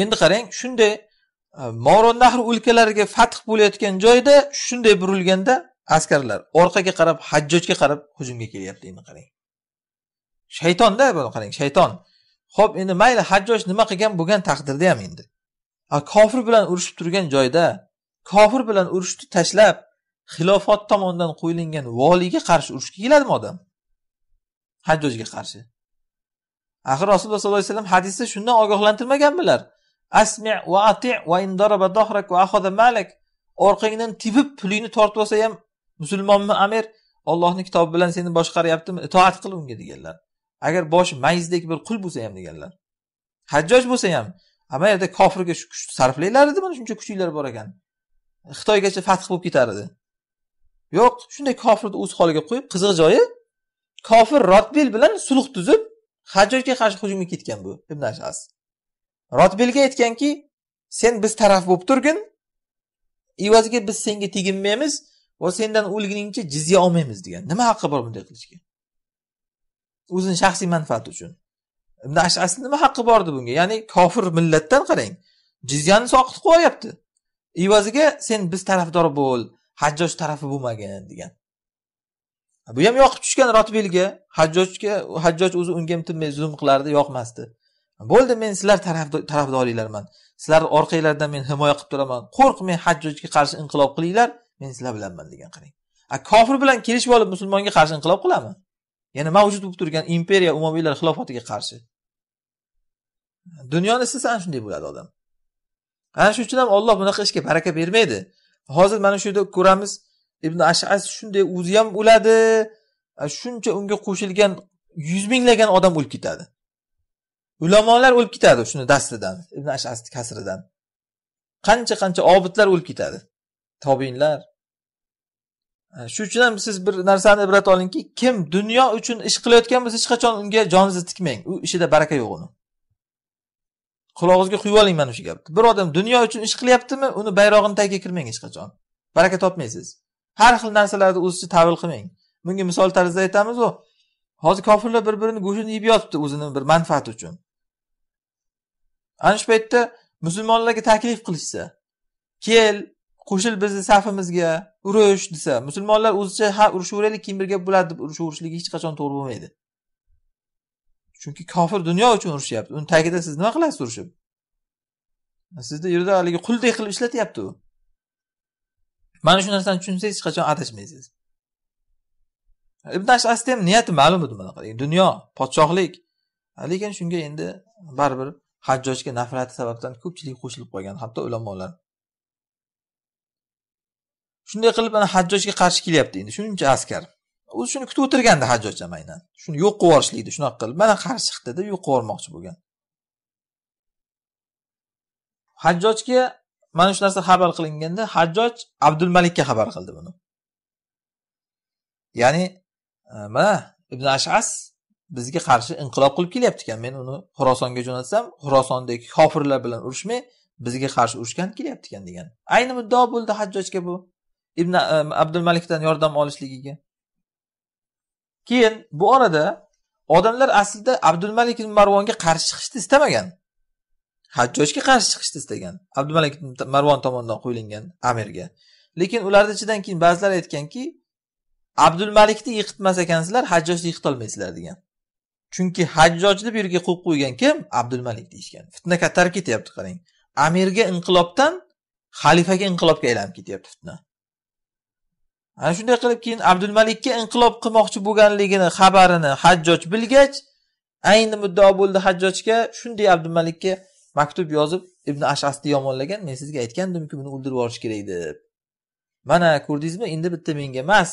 endi qarang shunday e, moron nahri o'lkalariga fath bo'layotgan joyda shunday burilganda askarlar orqaga qarab hajjojga qarab hujumga kelyapti endi qarang shaytonda buni qarang shayton ho'p endi mayli hajjoj nima qilgan bo'lgan taqdirda ham endi kofir bilan urushib turgan joyda kofir bilan urushni tashlab xilofat tomonidan qo'yilingan voliyga qarshi urushga keladimi odam hajjojga qarshi axir rasululloh sollallohu alayhi vasallam hadisda shundan ogohlantirmaganmilar asmi va ati va indoraba dohrak va ahoda malak orqangdan tepib pulingni tortib olsa ham musulmonmi amir ollohni kitobi bilan seni boshqaryaptimi itoat qil unga deganlar agar boshi mayizdek bir qul bo'lsa ham deganlar hajjoj bo'lsa ham mana yerda kofirga shu kuch sarflanglar edi mana shuncha kuchinglar bor ekan xitoygacha fath bo'lib ketar edi yo'q shunday kofirni o'z holiga qo'yib qiziq joyi kofir rotbel bilan sulh tuzib hajjojga qarshi hujumga ketgan bu ibn ashas rotbelga aytganki sen biz taraf bo'lib turgin evaziga biz senga teginmaymiz va sendan o'lguningcha jizya olmaymiz degan nima haqqi bor bunday qilishga o'zini shaxsiy manfaati uchun ibn ashasi nima haqqi bor edi bunga ya'ni kofir millatdan qarang jizyani soqitib qo'yyapti evaziga sen biz tarafdor bo'l hajjoj tarafi bo'lmagin degan bu ham yoqib tushgan rotbilga hajjojga hajjoj o'zi unga ham tinmay zulm qilardi yoqmasdi bo'ldi men sizlar tarafdoringlarman sizlar orqanglardan men himoya qilib turaman qo'rqmang hajjojga qarshi inqilob qilinglar men sizlar bilanman degan qarang a kofir bilan kelishib olib musulmonga qarshi inqilob qilami ya'ni mavjud bo'lib turgan imperiya umaviylar xilofatiga qarshi dunyoni istasa ana shunday bo'ladi odam ana shuning uchun ham olloh bunaqa ishga baraka bermaydi hozir mana shu yerda ko'ramiz ibn ashas shunday o'zi ham o'ladi shuncha unga qo'shilgan yuz minglagan odam o'lib ketadi ulamolar o'lib ketadi shuni dastidan ibn ashas kasridan qancha qancha obidlar o'lib ketadi tobinlar shuning uchun ham siz bir narsani ibrat olingki kim dunyo uchun ish qilayotgan bo'lsa hech qachon unga joningizni tikmang u ishida baraka yo'q uni qulog'ingizga quyib oling mana shu gapni bir odam dunyo uchun ish qilyaptimi uni bayrog'ini tagiga kirmang hech qachon baraka topmaysiz har xil narsalarni o'zicha tavil qilmang bunga misol tarzida aytamiz u hozir kofirlar bir birini go'shtini yeb yotibdi o'zini bir manfaati uchun ana shu paytda musulmonlarga taklif qilishsa kel qo'shil bizni safimizga urush desa musulmonlar o'zicha ha urushaveraylik keyin bir gap bo'ladi deb urushaverishligi hech qachon to'g'ri bo'lmaydi chunki kofir dunyo uchun urushyapti uni tagida siz nima qilasiz urushib sizni yerda haligi quldek qilib ishlatyapti u mana shu narsani tushunsangiz hech qachon adashmaysiz ibn ashasni ham niyati ma'lum edi bunaqa dunyo podshohlik lekin shunga endi baribir hajjojga nafrati sababdan ko'pchilik qo'shilib qolgan hatto ulamolar shunday qilib ana hajjojga qarshi kelyapti endi shuncha askar o'zi shuni kutib o'tirgandi hajjoj ham aynan shuni yo'q qilib yuborishlikni shunaqa qilib mana qarshi chiqdida yo'q qilib yubormoqchi bo'lgan hajjojga mana shu narsa xabar qilinganda hajjoj abdulmalikka xabar qildi buni ya'ni e, mana ibn ashas bizga qarshi inqilob qilib kelyapti ekan men uni xurosonga jo'natsam xurosondagi kofirlar bilan urushmay bizga qarshi urushgani kelyapti ekan degan ayni muddao bo'ldi hajjojga bu ibn e, abdulmalikdan yordam olishligiga keyin bu orada odamlar aslida abdulmalik ibn marvonga qarshi chiqishni istamagan hajjojga qarshi chiqishni istagan ibn marvon tomonidan qo'yilgan amirga lekin ularni ichidan keyin ba'zilar aytganki abdulmalikni yiqitmas ekansizlar hajjojni yiqitolmaysizlar degan chunki hajjojni bu yerga qo'yib qo'ygan kim abdulmalik deyishgan fitna kattarib ketyapti qarang amirga inqilobdan xalifaga inqilobga aylanib ketyapti fitna ana shunday qilib keyin abdulmalikka inqilob qilmoqchi bo'lganligini xabarini hajjoj bilgach ayni muddao bo'ldi hajjojga shunday abdumalikka maktub yozib ibn ashasni yomonlagan men sizga aytgandimku buni o'ldirib yuborish kerak deb mana ko'rdingizmi endi bitta menga emas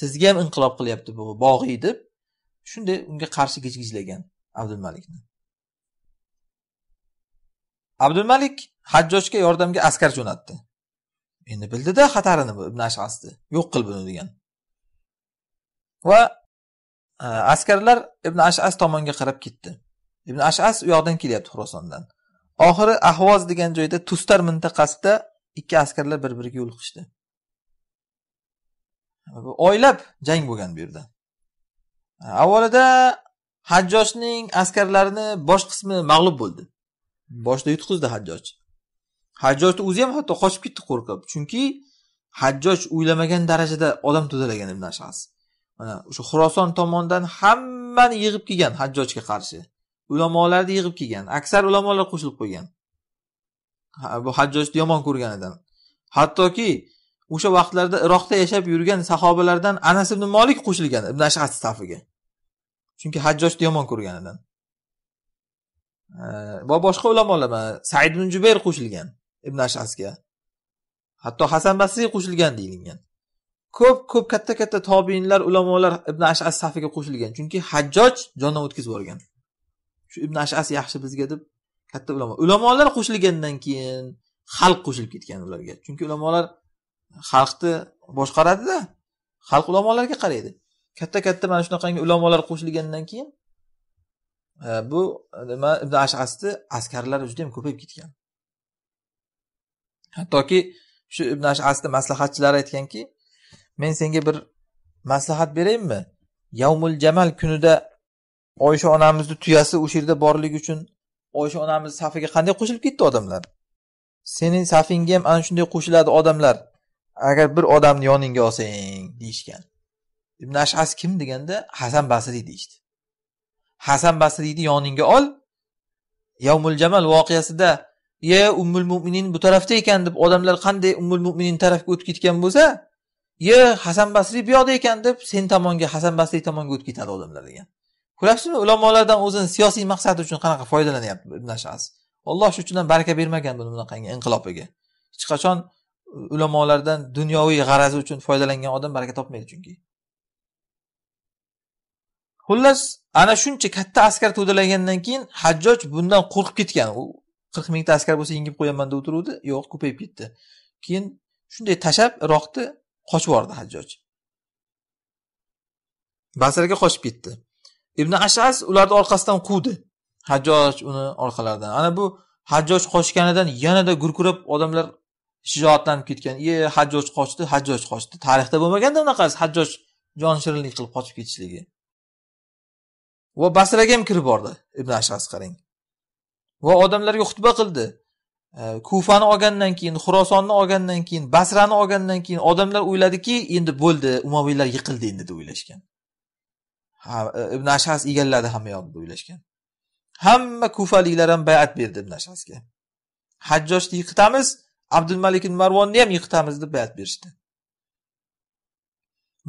sizga ham inqilob qilyapti bu bog'iy deb shunday unga qarshi gijgijlagan abdulmalikni abdulmalik hajjojga yordamga askar jo'natdi endi bildida xatarini ibn ashasni yo'q qil buni degan va e, askarlar ibn ashas tomonga qarab ketdi ibn ashas u yoqdan kelyapti xurosondan oxiri ahvoz degan joyda tustar mintaqasida ikki askarlar bir biriga yo'liqishdi oylab jang bo'lgan bu yerda e, avvalida hajjojning askarlarini bosh qismi mag'lub bo'ldi boshida yutqizdi hajjoj hajjojni o'zi ham hatto qochib ketdi qo'rqib chunki hajjoj o'ylamagan darajada odam to'dalagan ibn ashas mana o'sha xuroson tomonidan hammani yig'ib kelgan hajjojga qarshi ulamolarni yig'ib kelgan aksar ulamolar qo'shilib qo'ygan bu hajjojni yomon ko'rganidan hattoki o'sha vaqtlarda iroqda yashab yurgan sahobalardan anas ibn molik qo'shilgan ibn ashas safiga chunki hajjojni yomon ko'rganidan va boshqa ulamolar said ibn jubayr qo'shilgan ibn ashasga hatto hasan basriga qo'shilgan deyilgan ko'p ko'p katta katta tobiinlar ulamolar ibn ashas safiga qo'shilgan chunki hajjoj jondan o'tkazib yuborgan shu ibn ashas yaxshi bizga deb katta ulamo ulamolar qo'shilgandan keyin xalq qo'shilib ketgan ularga chunki ulamolar xalqni boshqaradida xalq ulamolarga qaraydi katta katta mana shunaqangi ulamolar qo'shilgandan keyin e, bu nima ibn ashasni askarlari judayam ko'payib ketgan hattoki shu ibn asni maslahatchilari aytganki men senga bir maslahat beraymi yavmul jamal kunida oysha onamizni tuyasi o'sha yerda borligi uchun oysha onamiz safiga qanday qo'shilib ketdi odamlar sening safingga ham ana shunday qo'shiladi odamlar agar bir odamni yoningga olsang deyishgan ibn ashas kim deganda hasan basriy deyishdi hasan basriyni yoningga ol yavmul jamal voqeasida ye ummul mo'minin bu tarafda ekan deb odamlar qanday ummul mo'minin tarafga o'tib ketgan bo'lsa ye hasan basriy bu yoqda ekan deb sen tomonga hasan basriy tomonga o'tib ketadi odamlar degan ko'ryapsizmi ulamolardan o'zini siyosiy maqsadi uchun qanaqa foydalanyapti ibn ashas alloh shu uchun ham baraka bermagan buni bunaqangi inqilobiga hech qachon ulamolardan dunyoviy g'arazi uchun foydalangan odam baraka topmaydi chunki xullas ana shuncha katta askar to'dalagandan keyin hajjoj bundan qo'rqib ketgan u qirq mingta askar bo'lsa yengib qo'yaman deb o'tiruvdi yo'q ko'payib ketdi keyin shunday tashlab iroqni qochib yubordi hajjoj basraga qochib ketdi ibn ashas ularni orqasidan quvdi hajjoj uni orqalaridan ana bu hajjoj qochganidan yanada gurkurab odamlar shijoatlanib ketgan e hajjoj qochdi hajjoj qochdi tarixda bo'lmaganda unaqasi hajjoj jon shirinlik qilib qochib ketishligi va basraga ham kirib bordi ibn ashas qarang va odamlarga xutba qildi e, kufani olgandan keyin xurosonni olgandan keyin basrani olgandan keyin odamlar o'yladiki endi bo'ldi umaviylar yiqildi endi deb o'ylashgan e, ibn ashas egalladi hamma yoqni deb o'ylashgan hamma kufaliklar ham bayat berdi ibn ashasga hajjojni yiqitamiz abdulmalik marvonni ham yiqitamiz deb bayat berishdi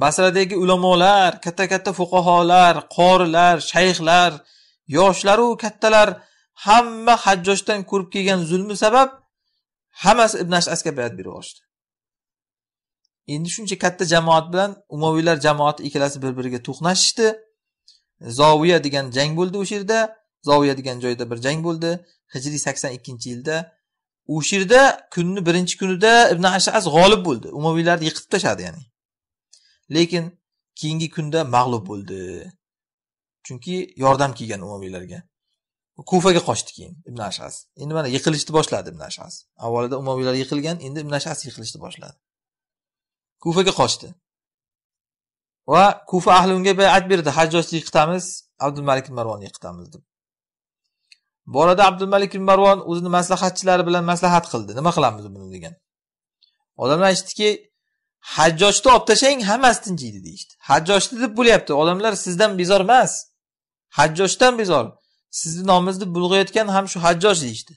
basradagi ulamolar katta katta fuqaholar qorilar shayxlar yoshlaru kattalar hamma hajjojdan ko'rib kelgan zulmi sabab hammasi ibn ashasga bayat berib yuborishdi endi shuncha katta jamoat bilan umaviylar jamoati ikkalasi bir biriga to'qnashishdi zoviya degan jang bo'ldi o'sha yerda zoviya degan joyda bir jang bo'ldi hijriy sakson ikkinchi yilda o'sha yerda kunni birinchi kunida ibn ashas g'olib bo'ldi umaviylarni yiqitib tashladi ya'ni lekin keyingi kunda mag'lub bo'ldi chunki yordam kelgan umaviylarga kufaga qochdi keyin ibn ashas endi mana yiqilishni boshladi ibn ashas avvalida umoviylar yiqilgan endi ibn ashas yiqilishni boshladi kufaga qochdi va kufa ahli unga bayat berdi hajjojni yiqitamiz abdul malik marvonni yiqitamiz deb bu orada abdul malik marvon o'zini maslahatchilari bilan maslahat qildi nima qilamiz buni degan odamlar aytishdiki hajjojni olib tashlang hammasi tinchiydi deyishdi hajjojni deb bo'lyapti odamlar sizdan bezor emas hajjojdan bezor sizni nomingizni bulg'ayotgan ham shu hajjoj deyishdi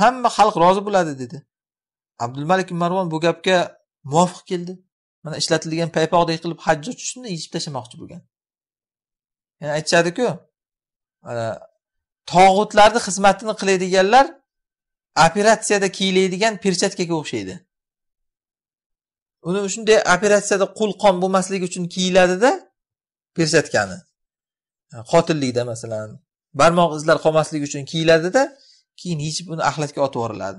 hamma xalq rozi bo'ladi dedi abdulmalik marvon bu gapga muvofiq keldi mana ishlatilgan paypoqdek qilib hajjoj shunday yechib tashlamoqchi bo'lgan yani aytishadiku tog'utlarni xizmatini qiladiganlar operatsiyada kiyiladigan perchatkaga o'xshaydi uni shunday operatsiyada qo'l qon bo'lmasligi uchun kiyiladida perchatkani qotillikda masalan barmoq izlar qolmasligi uchun kiyiladida keyin yechib uni axlatga otib yuboriladi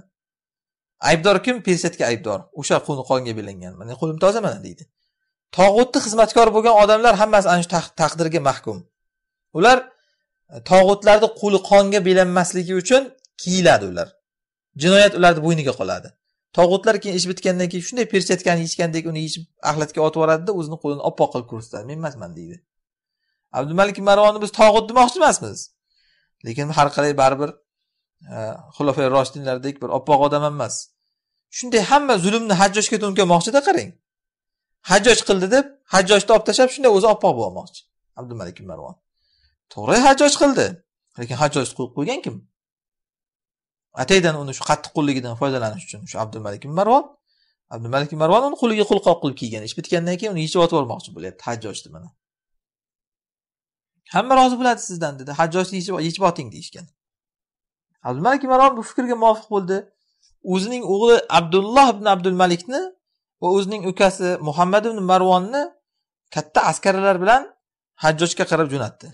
aybdor kim pesiyatga aybdor o'sha qoni qonga belangan mana qo'lim toza mana deydi tog'utni xizmatkor bo'lgan odamlar hammasi ana shu taqdirga mahkum ular e, tog'utlarni qo'li qonga belanmasligi uchun kiyiladi ular jinoyat ularni bo'yniga qoladi tog'utlar keyin ish bitgandan keyin shunday perchatkani yechgandek uni yechib axlatga otib yuboradida o'zini qo'lini oppoq qilib ko'rsatadi men emasman deydi abdumalik marvonni biz tog'ut demoqchi emasmiz lekin har qalay baribir e, xulofay roshidinlardek bir oppoq odam ham emas shunday hamma zulmni hajjojga to'nkamoqchida qarang hajjoj qildi deb hajjojni olib tashlab shunday o'zi oppoq bo'lmoqchi abdumalik marvon to'g'ri hajjoj qildi lekin hajjojni qo'yib qo'ygan kim ataydan uni shu qattiq qulligidan foydalanish uchun shu abdumalik marvon abdumalik marvon uni quliga qo'lqop qilib kiygan ish bitgandan keyin uni yechib otib yubormoqchi bo'lyapti hajjojni mana hamma rozi bo'ladi sizdan dedi hajjojni yechib oting deyishgan abdumalik imron bu fikrga muvofiq bo'ldi o'zining o'g'li abdulloh ibn abdul malikni va o'zining ukasi muhammad ibn marvonni katta askarlar bilan hajjojga qarab jo'natdi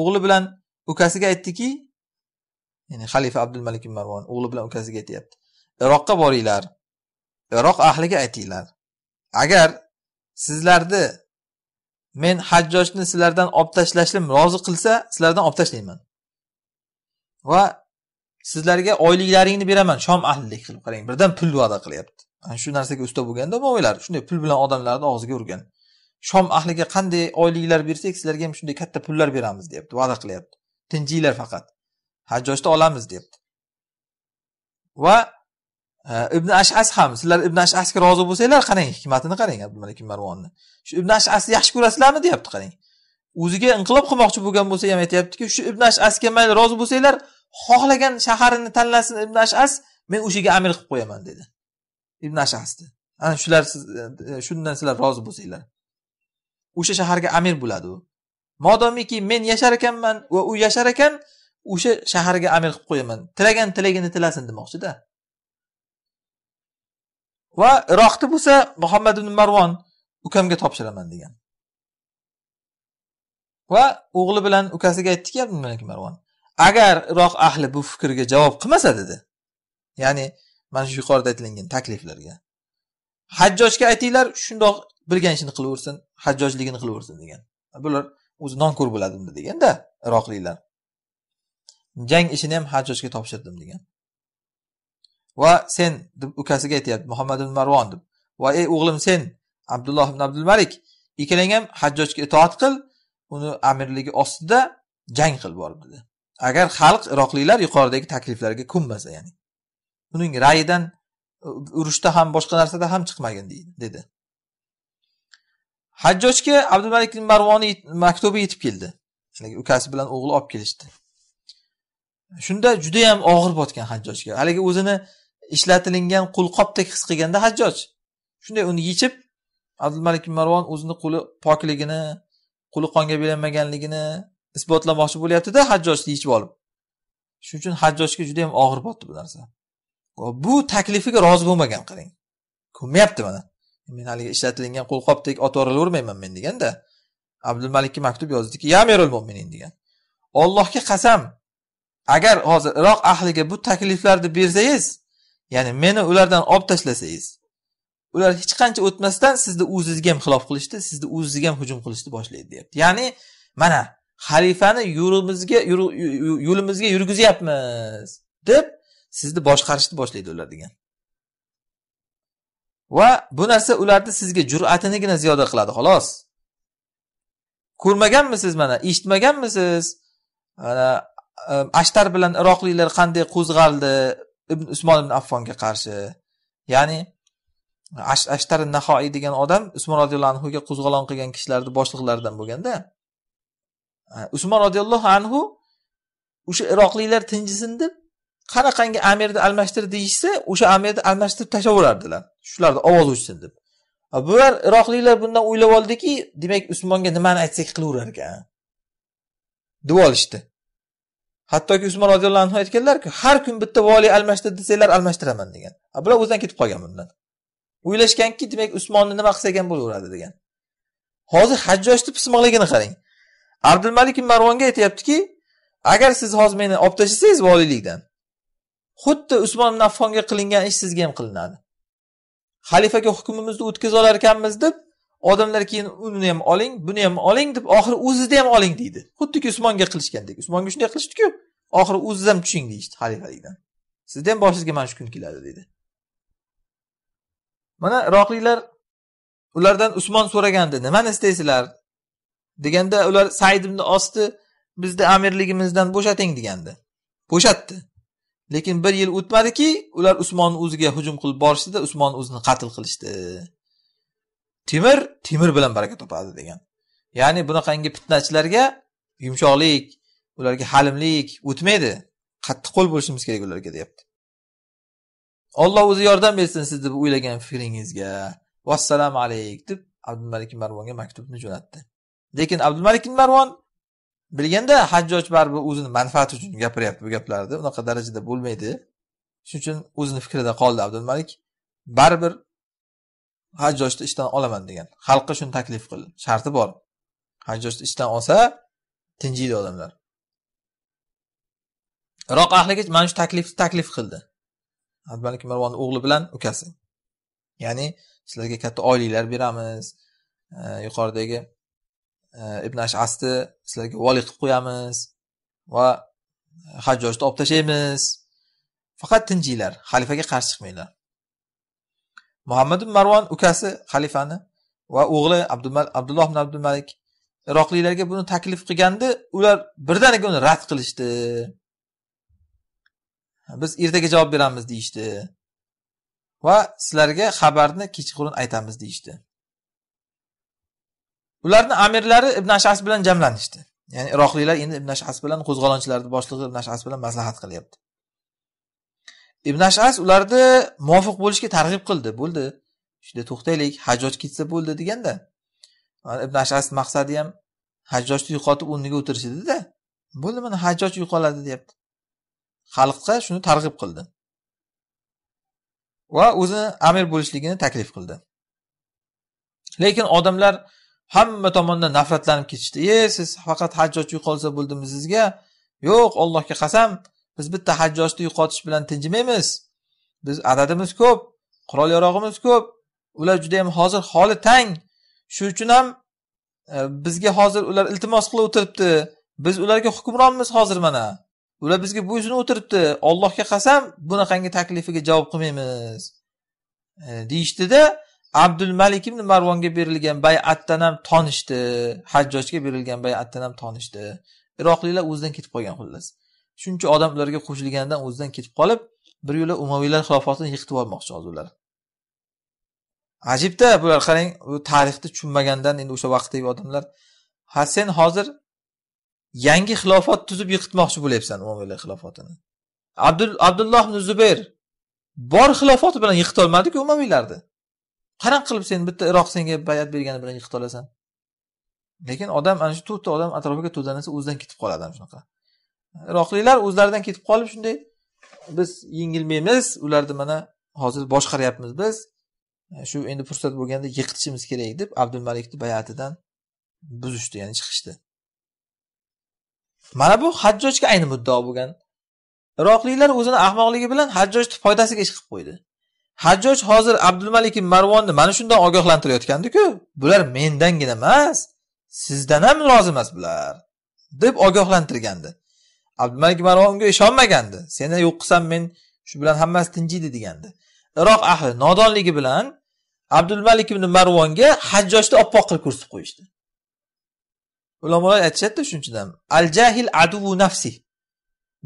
o'g'li bilan ukasiga aytdiki ya'ni xalifa abdul malik ibn marvon o'g'li bilan ukasiga aytyapti iroqqa boringlar iroq ahliga aytinglar agar sizlarni men hajjojni sizlardan olib tashlashni rozi qilsa sizlardan olib tashlayman va sizlarga oyliklaringni beraman shom ahlilik qilib qarang birdan pul va'da qilyapti ana shu narsaga usta bo'lganda mo'minlar shunday pul bilan odamlarni og'ziga urgan shom ahliga qanday oyliklar bersak sizlarga ham shunday katta pullar beramiz deyapti va'da qilyapti tinchinglar faqat hajjojni olamiz deyapti va ibn ashas ham sizlar ibn ashasga rozi bo'lsanglar qarang hikmatini qarang abdumalik marvonni shu ibn ashasni yaxshi ko'rasizlarmi deyapti qarang o'ziga inqilob qilmoqchi bo'lgan bo'lsa ham aytyaptiki shu ibn ashasga mayli rozi bo'lsanglar xohlagan shaharini tanlasin ibn ashas men o'shaga amir qilib qo'yaman dedi ibn ashasni ana shular shundan sizlar rozi bo'lsanglar o'sha shaharga amir bo'ladi u modomiki men yashar ekanman va u yashar ekan o'sha shaharga amir qilib qo'yaman tilagan tilagini tilasin demoqchida va Iroqni bo'lsa Muhammad ibn Marvon ukamga topshiraman degan. Va o'g'li bilan ukasiga aytdiki, abdumalik Marvon, agar Iroq ahli bu fikrga javob qilmasa dedi. Ya'ni mana shu yuqorida aytilgan takliflarga. Hajjojga aytinglar, shundoq bilgan ishini qilaversin, hajjojligini qilaversin degan. Bular o'zi nonko'r bo'ladi unda deganda Iroqliklar. Jang ishini ham hajjojga topshirdim degan. va sen deb ukasiga aytyapti muhammad ibn marvon deb va ey o'g'lim sen abdulloh ibn abdul malik ikkalang ham hajjojga itoat qil uni amirligi ostida jang qil borib dedi agar xalq iroqliklar yuqoridagi takliflarga ko'nmasa ya'ni uning rayidan urushda ham boshqa narsada ham chiqmagin dedi hajjojga abdumalik marvoniy maktubi yetib keldi ukasi bilan o'g'li olib kelishdi shunda judayam og'ir botgan hajjojga haligi o'zini ishlatilingan qo'lqopdek his qilganda hajjoj shunday uni yechib abdul malik marvon o'zini qo'li pokligini qo'li qonga belanmaganligini isbotlamoqchi bo'lyaptida hajjojni yechib olib shuning uchun hajjojga juda yam og'ir botdi bu narsa bu taklifiga rozi bo'lmagan qarang ko'nmayapti mana men haligi ishlatilingan qo'lqopdek otib men deganda abdul maktub yozdiki amirul mo'minin degan ollohga qasam agar hozir iroq ahliga bu takliflarni bersangiz ya'ni meni ulardan olib tashlasangiz ular hech qancha o'tmasdan sizni o'zingizga ham xilof qilishdi sizni o'zingizga ham hujum qilishni boshlaydi deyapti ya'ni mana xalifani yo'limizga yo'limizga yurgizyapmiz deb sizni boshqarishni boshlaydi ular degan va bu narsa ularni sizga jur'atinigina ziyoda qiladi xolos ko'rmaganmisiz mana eshitmaganmisiz e, ashtar bilan iroqliklar qanday qo'zg'aldi ibn usmon ibn affonga qarshi ya'ni ashtar nahoiy degan odam usmon roziyallohu anhuga qo'zg'olon qilgan kishilarni boshliqlaridan bo'lganda usmon roziyallohu anhu o'sha iroqliklar tinchisin deb qanaqangi amirni almashtir deyishsa o'sha amirni almashtirib tashlayverardilar shularni ovozi o'chsin deb bular iroqliklar bundan o'ylab oldiki demak usmonga nimani aytsak qilaverar ekan deb olishdi hattoki usmon roziyallohu anhu aytganlarki har kun bitta voliy almashtir desanglar almashtiraman degan bular o'zidan ketib qolgan bundan o'ylashganki demak usmonni nima qilsa ekan bo'laveradi degan hozir hajjojni pismiqligini qarang abdulmalik marvonga aytyaptiki agar siz hozir meni olib tashlasangiz voliylikdan xuddi usmon ibn affonga qilingan ish sizga ham qilinadi xalifaga hukmimizni o'tkaza olar ekanmiz deb odamlar keyin uni ham oling buni ham oling deb oxiri o'zizni ham oling deydi xuddiki usmonga qilishgandek usmonga shunday qilishdiku oxiri o'ziz ham tushing deyishdi işte, xalifalikdan sizni ham boshingizga mana shu kun keladi deydi mana iroqliklar ulardan usmon so'ragandi nimani istaysizlar deganda ular said ibn osti bizni amirligimizdan bo'shating degandi bo'shatdi lekin bir yil o'tmadiki ular usmonni o'ziga hujum qilib borishdida usmon o'zini qatl qilishdi temir temir bilan baraka topadi degan ya'ni bunaqangi fitnachilarga yumshoqlik ularga halimlik o'tmaydi qattiq qo'l bo'lishimiz kerak ularga deyapti olloh o'zi yordam bersin siz deb o'ylagan fikringizga vassalomu alayk deb abdumalik marvonga maktubni jo'natdi lekin abdumalik marvon bilganda hajjoj baribir o'zini manfaati uchun gapiryapti bu gaplarni unaqa darajada bo'lmaydi shuning uchun o'zini fikrida qoldi abdumalik baribir hajjojni ishdan olaman degan xalqqa shuni taklif qildi sharti bor hajjojni ishdan olsa tinjiydi odamlar iroq ahliga mana shu taklifni taklif qildi abdumalik o'g'li bilan ukasi ya'ni sizlarga katta oyliklar beramiz yuqoridagi e, ibn ashasni sizlarga voliy qilib qo'yamiz va e, hajjojni olib tashlaymiz faqat tinjinglar xalifaga qarshi chiqmanglar muhammad ibn marvon ukasi xalifani va o'g'li abdulloh ibn malik iroqliklarga buni taklif qilganda ular birdaniga uni rad qilishdi biz ertaga javob beramiz deyishdi va sizlarga xabarni kechqurun aytamiz deyishdi ularni amirlari ibn ashas bilan jamlanishdi ya'ni iroqliklar endi ibn ashas bilan qo'zg'olonchilarni boshlig'i ibn ashas bilan maslahat qilyapti ibn ashas ularni muvofiq bo'lishga targ'ib qildi bo'ldi shunda to'xtaylik hajjoj ketsa bo'ldi deganda ibn ashas maqsadi ham hajjojni yo'qotib o'rniga o'tirish edida bo'ldi mana hajjoj yo'qoladi deyapti xalqqa shuni targ'ib qildi va o'zi amir bo'lishligini taklif qildi lekin odamlar hamma tomondan nafratlanib ketishdi e siz faqat hajjoj yo'qolsa bo'ldimi sizga yo'q ollohga qasam biz bitta hajjojni yo'qotish bilan tinchimaymiz biz adadimiz ko'p qurol yarog'imiz ko'p ular juda yam hozir holi tang shuning uchun ham e, bizga hozir ular iltimos qilib o'tiribdi biz ularga hukmronmiz hozir mana ular bizga bo'ysunib o'tiribdi ollohga qasam bunaqangi taklifiga javob qilmaymiz e, deyishdida abdul malik ibn marvonga berilgan bayatdan ham tonishdi hajjojga berilgan bayatdan ham tonishdi iroqliklar o'zidan ketib qolgan xullas shuncha odam ularga qo'shilganidan o'zidan ketib qolib bir yo'la umaviylar xilofatini yiqitib olmoqchi hozir ular ajibda bular qarang u tarixni tushunmagandan endi o'sha vaqtdagi odamlar ha sen hozir yangi xilofat tuzib yiqitmoqchi bo'lyapsan umaviylar xilofatini abdul abdulloh zubayr bor xilofati bilan yiqitolmadiku umaviylarni qanaqa qilib sen bitta iroq senga bayat bergani bilan yiqita olasan lekin odam ana shu to'rtta odam atrofiga to'dalansa o'zidan ketib qoladi ana shunaqa iroqliklar o'zlaridan ketib qolib shunday biz yengilmaymiz ularni mana hozir boshqaryapmiz biz e, shu endi fursat bo'lganda yiqitishimiz kerak deb abdulmalikni bayatidan buzishdi ya'ni chiqishdi mana bu hajjojga ayni muddao bo'lgan iroqliklar o'zini ahmoqligi bilan hajjojni foydasiga ish qilib qo'ydi hajjoj hozir abdulmalik marvonni mana shundan ogohlantirayotgandiku bular mendangina emas sizdan ham rozi emas bular deb ogohlantirgandi abdumalik unga ishonmagandi seni yo'q qilsam men shu bilan hammasi tinchiydi degandi iroq ahli nodonligi bilan abdulmalik ibn marvonga hajjojni oppoq qilib ko'rsatib qo'yishdi ulamolar aytishadida ham al jahil aduvu nafsi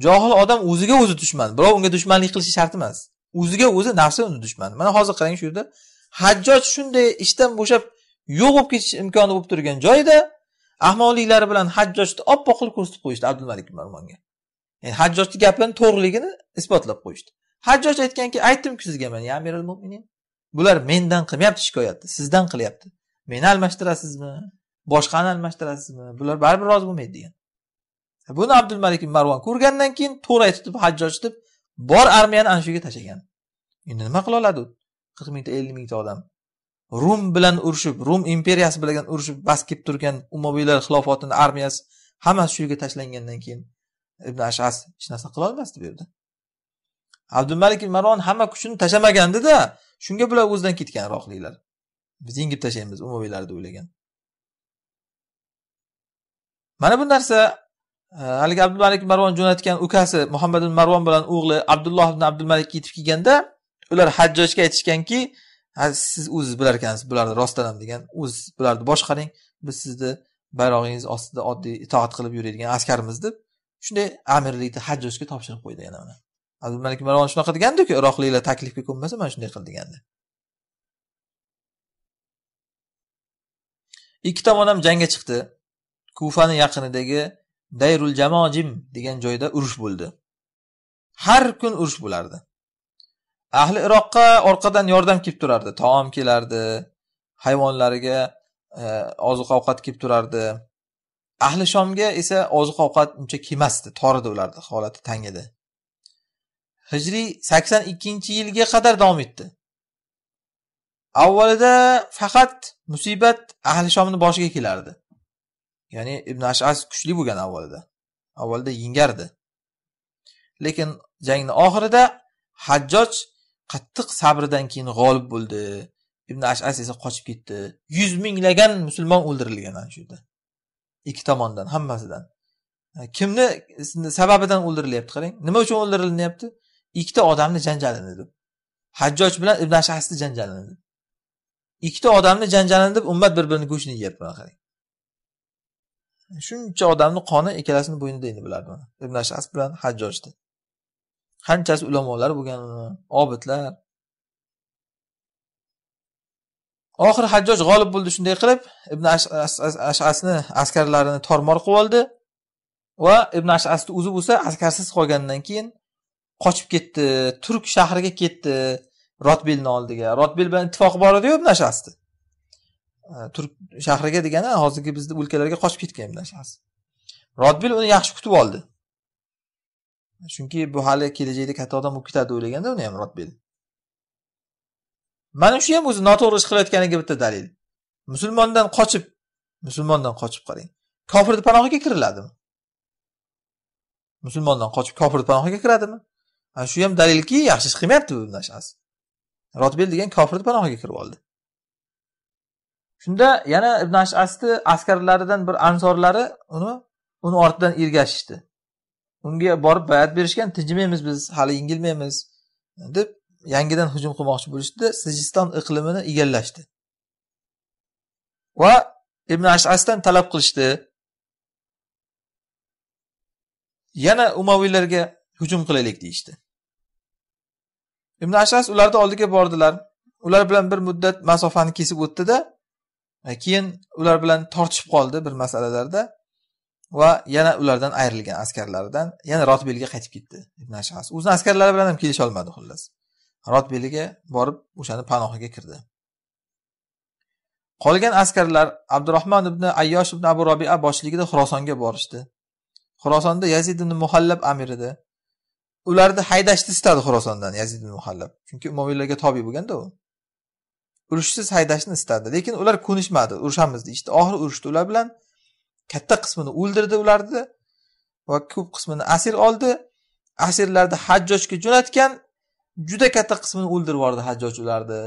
johil odam o'ziga o'zi dushman birov unga dushmanlik qilishi shart emas o'ziga o'zi nafsi uni dushman mana hozir qarang shu yerda hajjoj shunday ishdan bo'shab yo'q bo'lib ketish imkoni bo'lib turgan joyda ahmoqliklari bilan hajjojni oppoq qilib ko'rsatib qo'yishdi abdumalik marmonga ya'ni hajjojni gapini to'g'riligini isbotlab qo'yishdi hajjoj aytganki aytdimku sizga man ya amirul mo'minin bular mendan qilmayapti shikoyatni sizdan qilyapti meni almashtirasizmi boshqani almashtirasizmi bular baribir rozi bo'lmaydi degan buni abdulmalik marvon ko'rgandan keyin to'g'ri aytib hajjoj deb bor armiyani ana shu yerga tashlagan endi nima qila oladi qirq mingta ellik mingta odam rum bilan urushib rum imperiyasi bilan urushib bas kelib turgan umaviylar xilofatini armiyasi hammasi shu yerga tashlangandan keyin ibn ashas hech narsa qilolmasdi bu yerda abdumalik maron hamma kuchini tashlamagandida shunga bular o'zidan ketgan iroqliklar biz yengib tashlaymiz umaviylar deb o'ylagan mana bu narsa e, haligi abdumalik marvon jo'natgan ukasi muhammad ibn marvon bilan o'g'li abdulloh ibn abdumalik yetib kelganda ular hajjojga aytishganki siz o'ziz bilar ekansiz bularni rostdan ham degan o'ziz bularni boshqaring biz sizni bayrog'ingiz ostida oddiy itoat qilib yuradigan askarmiz deb shunday amirlikni hajjojga topshirib qo'ydi yana uni abdumalik marg'on shunaqa degandiku iroqliklar taklifga ko'nmasa mana shunday qil degandi ikki tomon ham jangga chiqdi kufani yaqinidagi dayrul jamojim degan joyda urush bo'ldi har kun urush bo'lardi ahli iroqqa orqadan yordam kelib turardi taom kelardi hayvonlariga e, oziq ovqat kelib turardi ahli shomga esa oziq ovqat uncha kelmasdi tor edi ularni holati tang edi hijriy sakson ikkinchi yilga qadar davom etdi avvalida faqat musibat ahli shomni boshiga kelardi ya'ni ibn ashas kuchli bo'lgan avvalida avvalida yengardi lekin jangni oxirida hajjoj qattiq sabridan keyin g'olib bo'ldi ibn ashas esa qochib ketdi yuz minglagan musulmon o'ldirilgan ana shu yerda ikki tomondan hammasidan kimni sababidan o'ldirilyapti qarang nima uchun o'ldirilyapti ikkita odamni janjalini deb hajjoj bilan ibn ashasni janjalini deb ikkita odamni janjalini deb ummat bir birini go'shtini yeyapti mana qarang shuncha odamni qoni ikkalasini bo'ynida endi bilardi ibn ashas bilan hajjojni qanchasi ulamolar bo'lganini obidlar oxiri hajjoj g'olib bo'ldi shunday qilib ibn ashasni askarlarini tormor qilib oldi va ibn ashasni o'zi bo'lsa askarsiz qolgandan keyin qochib ketdi turk shahriga ketdi rotbelni oldiga rotbel bilan ittifoq bor ediyu ibn ashasni turk shahriga degani hozirgi bizni o'lkalarga qochib ketgan ibn ashas rotbel uni yaxshi kutib oldi chunki bu hali kelajakda katta odam bo'lib ketadi o'ylaganda uni ham rotbel mana shu ham o'zi noto'g'ri ish qilayotganiga bitta dalil musulmondan qochib musulmondan qochib qarang kofirni panohiga kiriladimi musulmondan qochib kofirni panohiga kiradimi ana shu ham dalilki yaxshi ish qilmayapti bu nashasi rotbel degan kofirni panohiga kirib oldi shunda yana ibn ashasni askarlaridan bir ansorlari uni uni ortidan ergashishdi unga borib bayat berishgan tinjimaymiz biz hali yengilmaymiz deb yangidan hujum qilmoqchi bo'lishdi sijiston iqlimini egallashdi va ibn ashasdan talab qilishdi yana umaviylarga hujum qilaylik deyishdi ibn ashas ularni oldiga bordilar ular bilan bir muddat masofani kesib o'tdida keyin ular bilan tortishib qoldi bir masalalarda va yana ulardan ayrilgan askarlaridan yana rotbelga qaytib ketdi o'zini askarlari bilan ham kelisholmadi xullas rotbeliga borib o'shani panohiga kirdi qolgan askarlar abdurahmon ibn ayyosh ibn abu robia boshchiligida xurosonga borishdi xurosonda yazid ibn muhallab amir edi ularni haydashni istadi xurosondan yazid ibn muhallab chunki umoviylarga tobe bo'lganda u urushsiz haydashni istadi lekin ular ko'nishmadi urushamiz deyishdi oxiri urushdi ular bilan katta qismini o'ldirdi ularni va ko'p qismini asir oldi asirlarni hajjojga jo'natgan juda katta qismini o'ldirib yubordi hajjoj ularni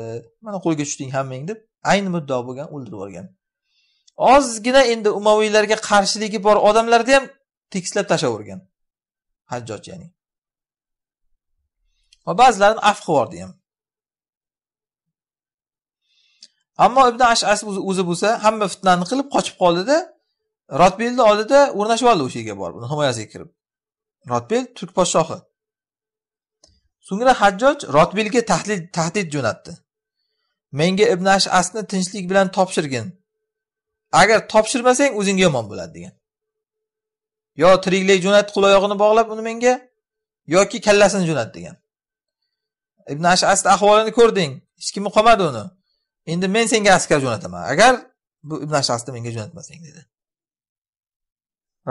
mana qo'lga tushding hammang deb ayni muddao bo'lgan o'ldirib yuborgan ozgina endi umaviylarga qarshiligi bor odamlarni ham tekislab tashlavergan hajjoj ya'ni va ba'zilarini af qilib yubordi ham ammo ibn ashas o'zi bo'lsa hamma fitnani qilib qochib qoldida rotbelni oldida o'rnashib oldi o'sha yerga borib uni himoyasiga kirib rotbel turk podshohi so'ngra hajjoj rotbelga tahdid jo'natdi menga ibn ashasni tinchlik bilan topshirgin agar topshirmasang o'zingga yomon bo'ladi degan yo tiriklay jo'nat qo'l oyog'ini bog'lab uni menga yoki kallasini jo'nat degan ibn ashasni ahvolini ko'rding hech kimi qolmadi uni endi men senga askar jo'nataman agar bu ibn ashasni menga jo'natmasang dedi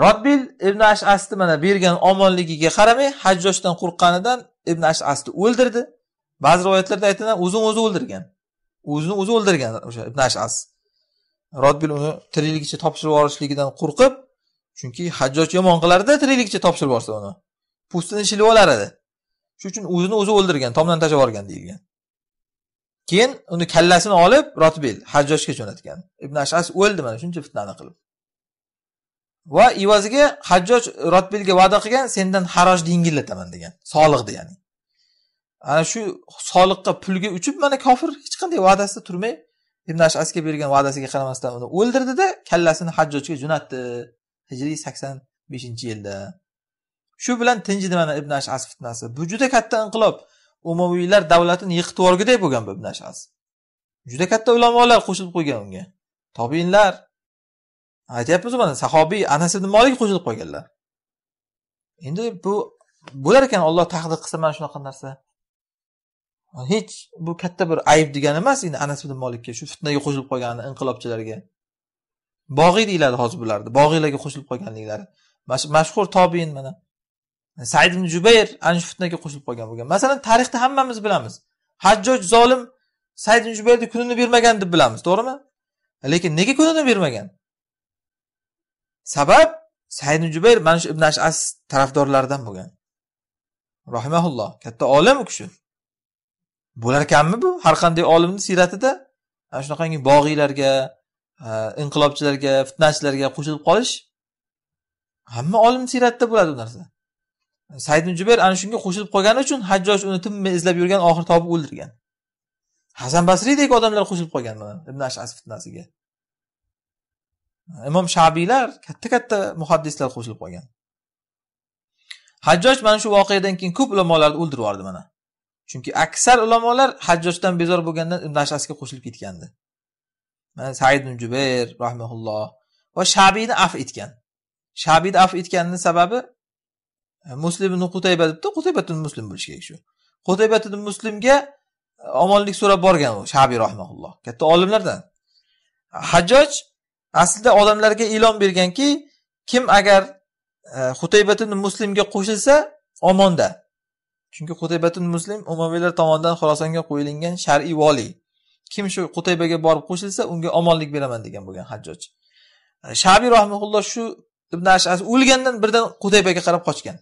robbil ibn ashasni mana bergan omonligiga qaramay hajjojdan qo'rqqanidan ibn ashasni o'ldirdi ba'zi rivoyatlarda aytiladi o'zini o'zi o'ldirgan o'zini o'zi o'ldirgan o'sha ibn ashas robbil uni tirikligicha topshirib yuborishligidan qo'rqib chunki hajjoj yomon qilardida tirikligicha topshirib yuborsa uni pustini shilib olar edi shuning uchun o'zini o'zi o'ldirgan tomdan tashlab yuborgan deyilgan keyin uni kallasini olib rotbil hajjojga jo'natgan ibn ashas o'ldi mana shuncha fitnani qilib va evaziga hajjoj rotbilga va'da qilgan sendan harojni yengillataman degan soliqni ya'ni ana shu soliqqa pulga uchib mana kofir hech qanday va'dasida turmay ibn ashasga bergan va'dasiga qaramasdan uni o'ldirdida kallasini hajjojga jo'natdi hijriy sakson beshinchi yilda shu bilan tinchidi mana ibn ashas fitnasi bu juda katta inqilob umaviylar davlatini yiqitib yuborguday bo'lgan bu ibn ashas juda katta ulamolar qo'shilib qo'ygan unga tobinlar aytyapmizu mana sahobiy anas ibn molik qo'shilib qolganlar endi bu bo'lar ekan olloh taqdir qilsa mana shunaqa narsa hech bu katta bir ayb degani emas endi anas ibn molikka shu fitnaga qo'shilib qolgani inqilobchilarga bog'iy deyiladi hozir bularni bog'iylarga qo'shilib qolganliklari mashhur tobiin mana said ibn jubayr ana shu fitnaga qo'shilib qolgan bo'lgan masalan tarixda hammamiz bilamiz hajjoj zolim said ibn jubayrni kunini bermagan deb bilamiz to'g'rimi lekin nega kunini bermagan sabab said jubayr mana shu ibn ashas tarafdorlaridan bo'lgan rahimaulloh katta olim u kishi bo'larkanmi bu har qanday olimni siyratida ana shunaqangi bog'iylarga e, inqilobchilarga fitnachilarga qo'shilib qolish hamma olim siyratida bo'ladi bu narsa said jubayr ana shunga qo'shilib qolgani uchun hajjoj uni tinmay izlab yurgan oxiri topib o'ldirgan hasan basriydek odamlar qo'shilib qolgan ibn ashas fitnasiga imom shabiylar katta katta muhaddislar qo'shilib qolgan hajjoj mana shu voqeadan keyin ko'p ulamolarni o'ldirib yubordi mana chunki aksar ulamolar hajjojdan bezor bo'lgandan nashasiga qo'shilib ketgandi mana said ibn jubayr rahmaulloh va shabiyni af etgan shabiyni af etganini sababi e, muslim ibn qutayba debdi qutaybatun muslim bo'lishi kerak shu qutaybatun muslimga e, omonlik so'rab borgan u shabiy rahmaulloh katta olimlardan hajjoj aslida odamlarga e'lon berganki kim agar e, muslimga qo'shilsa omonda chunki hutaybatun muslim umaviylar tomonidan xorasonga qo'yilgan shar'iy voliy kim shu qutaybaga borib qo'shilsa unga omonlik beraman degan bo'lgan hajjoj e, shabiy rahmaulloh shu ibn ashas o'lgandan birdan qutaybaga qarab qochgan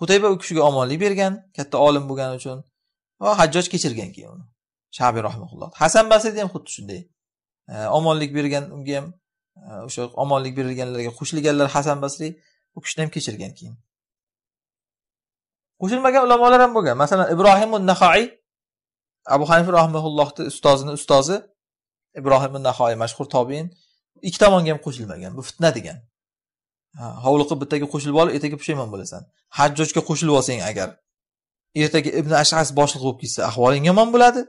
qutayba u kishiga omonlik bergan katta olim bo'lgani uchun va hajjoj kechirgan keyin uni shabiy rahmaulloh hasan basriy ham xuddi shunday Э, omonlik bergan unga ham э, o'sha omonlik berilganlarga qo'shilganlar hasan basriy u kishini ham kechirgan keyin qo'shilmagan ulamolar ham bo'lgan masalan ibrohim nahoiy abu hanifa rahmaullohni ustozini ustozi ibrohim nahoiy mashhur tobein ikki tomonga ham qo'shilmagan bu fitna degan hovliqib bittaga qo'shilib olib ertaga pushaymon bo'lasan hajjojga qo'shilib olsang agar ertaga ibn ashas boshliq bo'lib ketsa ahvoling yomon bo'ladi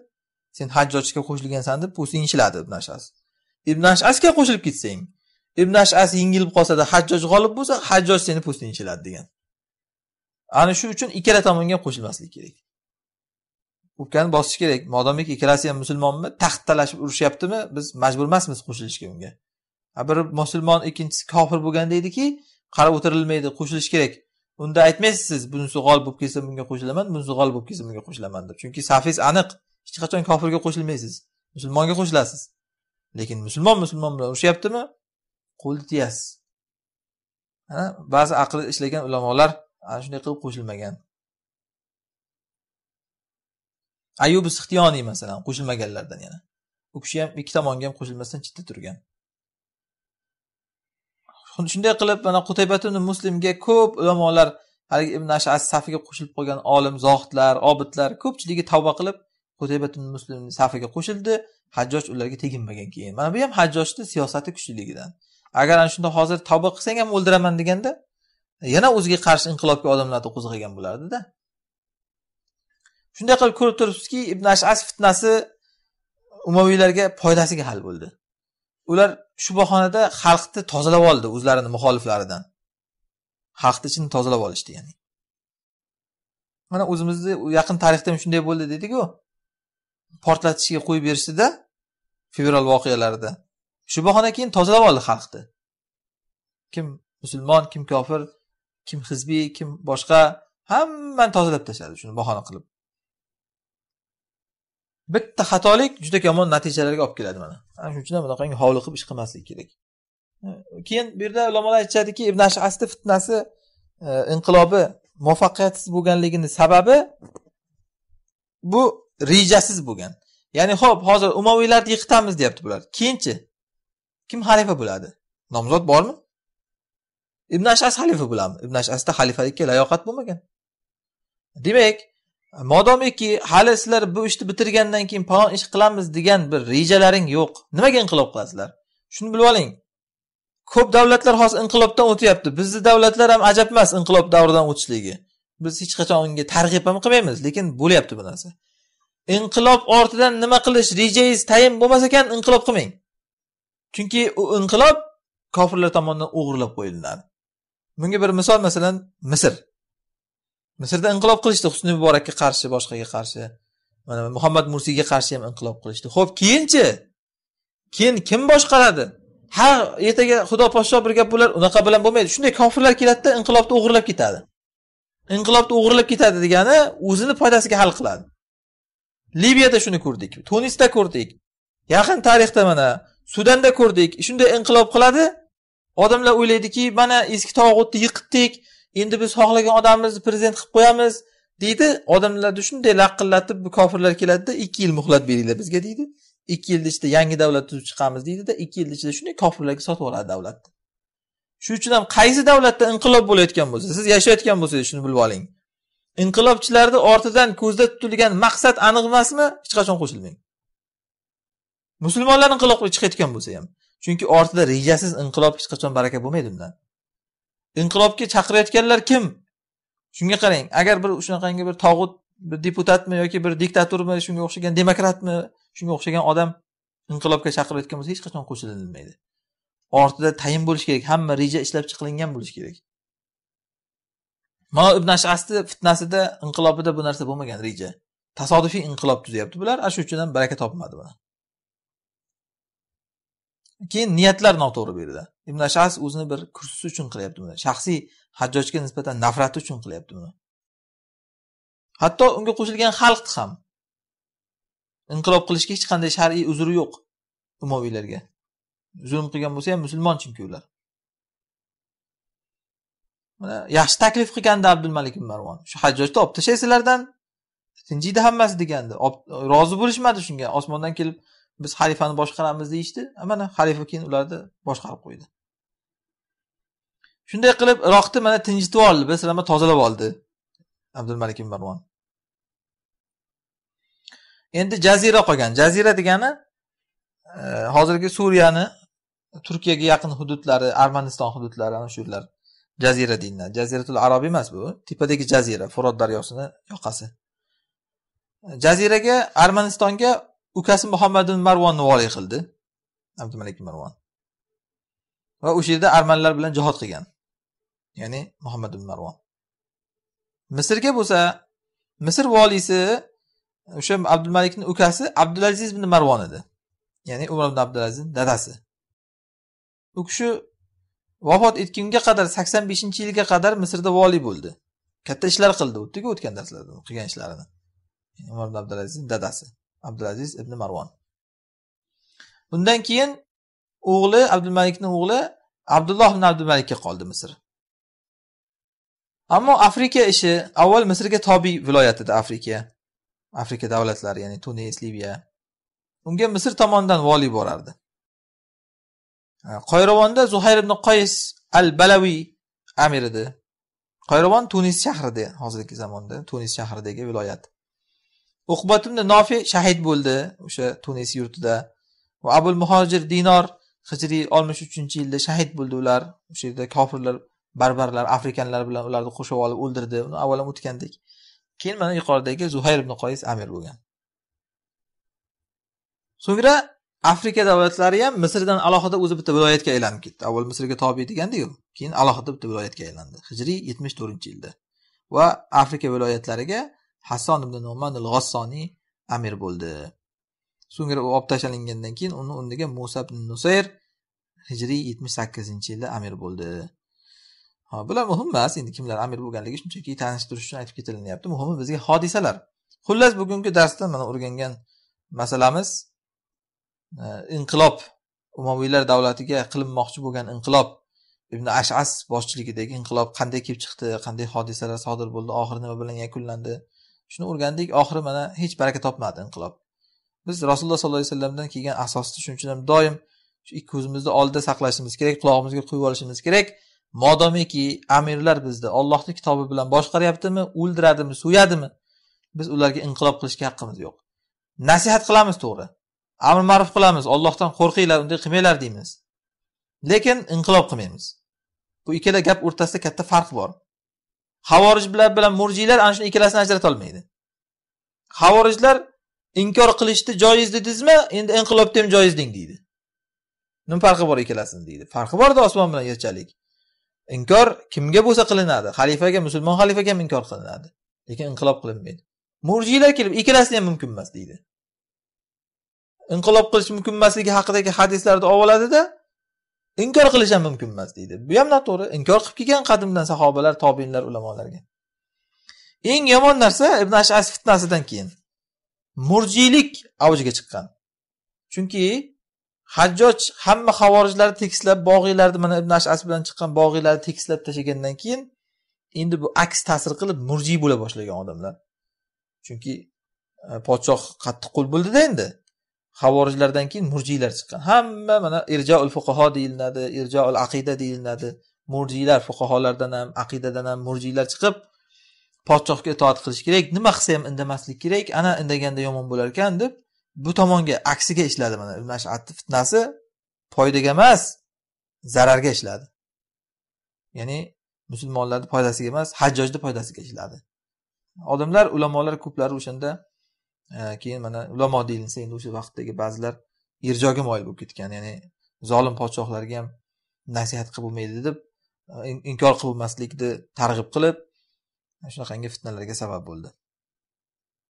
sen hajjojga qo'shilgansan deb bu seni ibn ashas ibn ashasga qo'shilib ketsang ibn ashas yengilib qolsada hajjoj g'olib bo'lsa hajjoj seni po'stin ichiladi degan ana shu uchun ikkala tomonga qo'shilmaslik kerak ukani bosish kerak modomiki ikkalasi ham musulmonmi taxt talashib urushyaptimi biz majbur emasmiz qo'shilishga unga bir musulmon ikkinchisi kofir bo'lganda ediki qarab o'tirilmaydi qo'shilish kerak unda aytmaysiz siz bunisi g'olib bo'lib kelsa bunga qo'shilaman bunisi g'olib bo'lib kelsa bunga qo'shilaman deb chunki safiz aniq hech qachon kofirga qo'shilmaysiz musulmonga qo'shilasiz lekin musulmon musulmon bilan urushyaptimi qo'lni tiyasiz ba'zi aqli ishlagan ulamolar ana shunday qilib qo'shilmagan ayub sixtiyoniy masalan qo'shilmaganlardan yana u kishi ham ikki tomonga ham qo'shilmasdan chetda turgan shunday qilib mana qutaybatun muslimga ko'p ulamolar haligi ibn ashas safiga qo'shilib qolgan olim zohidlar obidlar ko'pchiligi tavba qilib hutaybatun muslimni safiga qo'shildi hajjoj ularga teginmagan keyin mana bu ham hajjojni siyosati kuchliligidan agar ana shunda hozir tavba qilsang ham o'ldiraman deganda yana o'ziga qarshi inqilobga odamlarni qo'zg'agan bo'lardida shunday qilib ko'rib turibsizki ibn ashas fitnasi umaviylarga foydasiga hal bo'ldi ular shu bahonada xalqni tozalab oldi o'zlarini muxoliflaridan xalqni ichini tozalab olishdi ya'ni mana o'zimizni yaqin tarixda ham shunday bo'ldi dedikku portlatishga qo'yib berishdida fevral voqealarida shu bahona keyin tozalab oldi xalqni kim musulmon kim kofir kim hizbiy kim boshqa hammani tozalab tashladi shuni bahona qilib bitta xatolik juda yomon natijalarga olib keladi mana ana shuning uchun ham bunaqangi hovli qilib ish qilmaslik kerak keyin bu yerda ulamolar aytishadiki ibn ashasni fitnasi e, inqilobi muvaffaqiyatsiz bo'lganligini sababi bu rejasiz bo'lgan ya'ni ho'p hozir umaviylarni yiqitamiz deyapti bular keyinchi kim xalifa bo'ladi nomzod bormi ibn ashas xalifa bo'ladimi ibn ashasda xalifalikka layoqat bo'lmagan demak modomiki hali sizlar bu ishni bitirgandan keyin palon ish qilamiz degan bir rejalaring yo'q nimaga inqilob qilasizlar shuni bilib oling ko'p davlatlar hozir inqilobdan o'tyapti bizni davlatlar ham ajab emas inqilob davridan o'tishligi biz hech qachon unga targ'ib ham qilmaymiz lekin bo'lyapti bu narsa inqilob ortidan nima qilish rejangiz tayin bo'lmas ekan inqilob qilmang chunki u inqilob kofirlar tomonidan o'g'irlab qo'yilinadi bunga bir misol masalan misr misrda inqilob qilishdi husni muborakka qarshi boshqaga qarshi mana muhammad mursiyga qarshi ham inqilob qilishdi ho'p keyinchi keyin kim boshqaradi ha ertaga xudo podshoh bir gap bo'lar unaqa bilan bo'lmaydi shunday kofirlar keladida inqilobni o'g'irlab ketadi inqilobni o'g'irlab ketadi degani o'zini foydasiga hal qiladi liviyada shuni ko'rdik tunisda ko'rdik yaqin tarixda mana sudanda ko'rdik shunday inqilob qiladi odamlar o'ylaydiki mana eski tog'utni yiqitdik endi biz xohlagan odamimizni prezident qilib qo'yamiz deydi odamlarni shunday laqillatib bu kofirlar keladida ikki yil muhlat beringlar bizga deydi ikki yilni ichida yangi davlat tuzib chiqamiz deydida ikki yilni ichida shunday kofirlarga sotib oladi davlatni shuning uchun ham qaysi davlatda inqilob bo'layotgan bo'lsa siz yashayotgan bo'lsangiz shuni bilib oling inqilobchilarni ortidan ko'zda tutilgan maqsad aniq emasmi hech qachon qo'shilmang musulmonlar inqilob chiqayotgan bo'lsa ham chunki ortida rejasiz inqilob hech qachon baraka bo'lmaydi undan inqilobga chaqirayotganlar kim shunga qarang agar bir shunaqangi bir tog'ut bir deputatmi yoki bir diktatormi shunga o'xshagan demokratmi shunga o'xshagan odam inqilobga chaqirayotgan bo'lsa hech qachon qo'shilmaydi ortida tayin bo'lishi kerak hamma reja ishlab chiqilingan bo'lishi kerak mao ibn ashasni fitnasida inqilobida bu narsa bo'lmagan reja tasodifiy inqilob tuzyapti bular ana shu uchun ham baraka topmadi buni keyin niyatlar noto'g'ri bu yerda ibn ashas o'zini bir kursisi uchun qilyapti buni shaxsiy hajjojga nisbatan nafrati uchun qilyapti buni hatto unga qo'shilgan xalq ham inqilob qilishga hech qanday shar'iy uzri yo'q umoviylarga zulm qilgan bo'lsa ham musulmon chunki ular mana yaxshi taklif qilgandi abdulmalik marvon shu hajjojni olib tashlaysizlardan tinchiydi hammasi degandi rozi bo'lishmadi shunga osmondan kelib biz xalifani boshqaramiz deyishdi mana xalifa keyin ularni boshqarib qo'ydi shunday qilib iroqni mana tinchitib oldi sirama tozalab oldi abdulmalik marvon endi jazira qolgan jazira degani e, hozirgi suriyani turkiyaga yaqin hududlari armaniston hududlari ana shu yerlar jazira deyiladi jaziratul arab emas bu tepadagi jazira furot daryosini yoqasi jaziraga armanistonga ukasi muhammad ibn marvonni voliy qildi abdumalik marvon va o'sha yerda armanlar bilan jihod qilgan ya'ni muhammad ibn marvon misrga bo'lsa misr voliysi o'sha abdulmalikni ukasi abdulaziz ibn marvon edi ya'ni umar ibn abdulaziz dadasi u kishi vafot etgunga qadar sakson beshinchi yilga qadar misrda voliy bo'ldi katta ishlar qildi o'tdiku o'tgan darslarda qilgan ishlarini umar ibn abdulazizni dadasi abdulaziz ibn marvon bundan keyin o'g'li abdulmalikni o'g'li abdulloh ibn abdulmalikka qoldi misr ammo afrika ishi avval misrga viloyat viloyatida afrika afrika davlatlari ya'ni tunis liviya unga misr tomonidan voliy borardi Qoyrovonda Zuhayr ibn Qoys al-Balaviy amir edi. Qoyrovon Tunis shahrida, hozirgi zamonda Tunis shahridagi viloyat. Uqbat nofiy Nofi shahid bo'ldi o'sha Tunis yurtida. Va Abul Muhojir Dinor Hijriy 63-yilda shahid bo'ldi ular. O'sha yerda kofirlar, barbarlar, afrikanlar bilan ularni qo'shib olib o'ldirdi. Uni avvalam o'tgandik. Keyin mana yuqoridagi Zuhayr ibn qoyis amir bo'lgan. So'ngra afrika davlatlari ham misrdan alohida o'zi bitta viloyatga aylanib ketdi avval misrga tobe degandiyu keyin alohida bitta viloyatga aylandi hijriy yetmish to'rtinchi yilda va afrika viloyatlariga hasson ibn numan al amir bo'ldi so'ngra u olib tashlangandan keyin uni o'rniga musa ibn nusayr hijriy yetmish sakkizinchi yilda amir bo'ldi ho bular muhim emas endi kimlar amir bo'lganligi shunchaki tanishtirish uchun aytib ketilinyapti muhimi bizga hodisalar xullas bugungi darsda mana o'rgangan masalamiz Э, inqilob umaviylar davlatiga qilinmoqchi bo'lgan inqilob ibn ashas boshchiligidagi inqilob qanday kelib chiqdi qanday hodisalar sodir bo'ldi oxiri nima bilan yakunlandi shuni o'rgandik oxiri mana hech baraka topmadi inqilob biz rasululloh sollallohu alayhi vasallamdan kelgan asosni shuning uchun ham doim shu ikki ko'zimizni oldida saqlashimiz kerak qulog'imizga quyib olishimiz kerak modomiki amirlar bizni ollohni kitobi bilan boshqaryaptimi o'ldiradimi so'yadimi biz ularga inqilob qilishga haqqimiz yo'q nasihat qilamiz to'g'ri amr ma'ruf qilamiz ollohdan qo'rqinglar unday qilmanglar deymiz lekin inqilob qilmaymiz bu ikkala gap o'rtasida katta farq bor havorijlar bilan murjiylar ana shuni ikkalasini ajrata olmaydi havorijlar inkor qilishni joiz dedingizmi endi inqilobni ham joiz deng deydi nima farqi bor ikkalasini deydi farqi borda osmon bilan yerchalik inkor kimga bo'lsa qilinadi xalifaga musulmon xalifaga ham inkor qilinadi lekin inqilob qilinmaydi murjiylar kelib ikkalasini ham mumkin emas deydi inqilob qilish mumkin emasligi haqidagi hadislarni olib oladida inkor qilish ham mumkin emas deydi bu ham noto'g'ri inkor qilib kelgan qadimdan sahobalar tobinlar ulamolarga eng yomon narsa ibn ashas fitnasidan keyin murjiylik avjiga chiqqan chunki hajjoj hamma havorijlarni tekislab bog'iylarni mana ibn ashas bilan chiqqan bog'iylarni tekislab tashlagandan keyin endi bu aks ta'sir qilib murjiy bo'la boshlagan odamlar chunki e, podshoh qattiq qo'l bo'ldida endi havorijlardan keyin murjiylar chiqqan hamma mana irjoul fuqaho deyilnadi irjoul aqida deyilnadi murjiylar fuqaholardan ham aqidadan ham murjiylar chiqib podshohga itoat qilish kerak nima qilsa ham indamaslik kerak ana indaganda yomon bo'lar ekan deb bu tomonga aksiga ishladi mana ibn fitnasi foydaga emas zararga ishladi ya'ni musulmonlarni foydasiga emas hajjojni foydasiga ishladi odamlar ulamolar ko'plari o'shanda keyin mana ulamo deyilsa endi o'sha vaqtdagi ba'zilar irjoga moyil bo'lib ketgan ya'ni zolim podshohlarga ham nasihat qilib bo'lmaydi deb inkor qilmaslikni targ'ib qilib shunaqangi fitnalarga sabab bo'ldi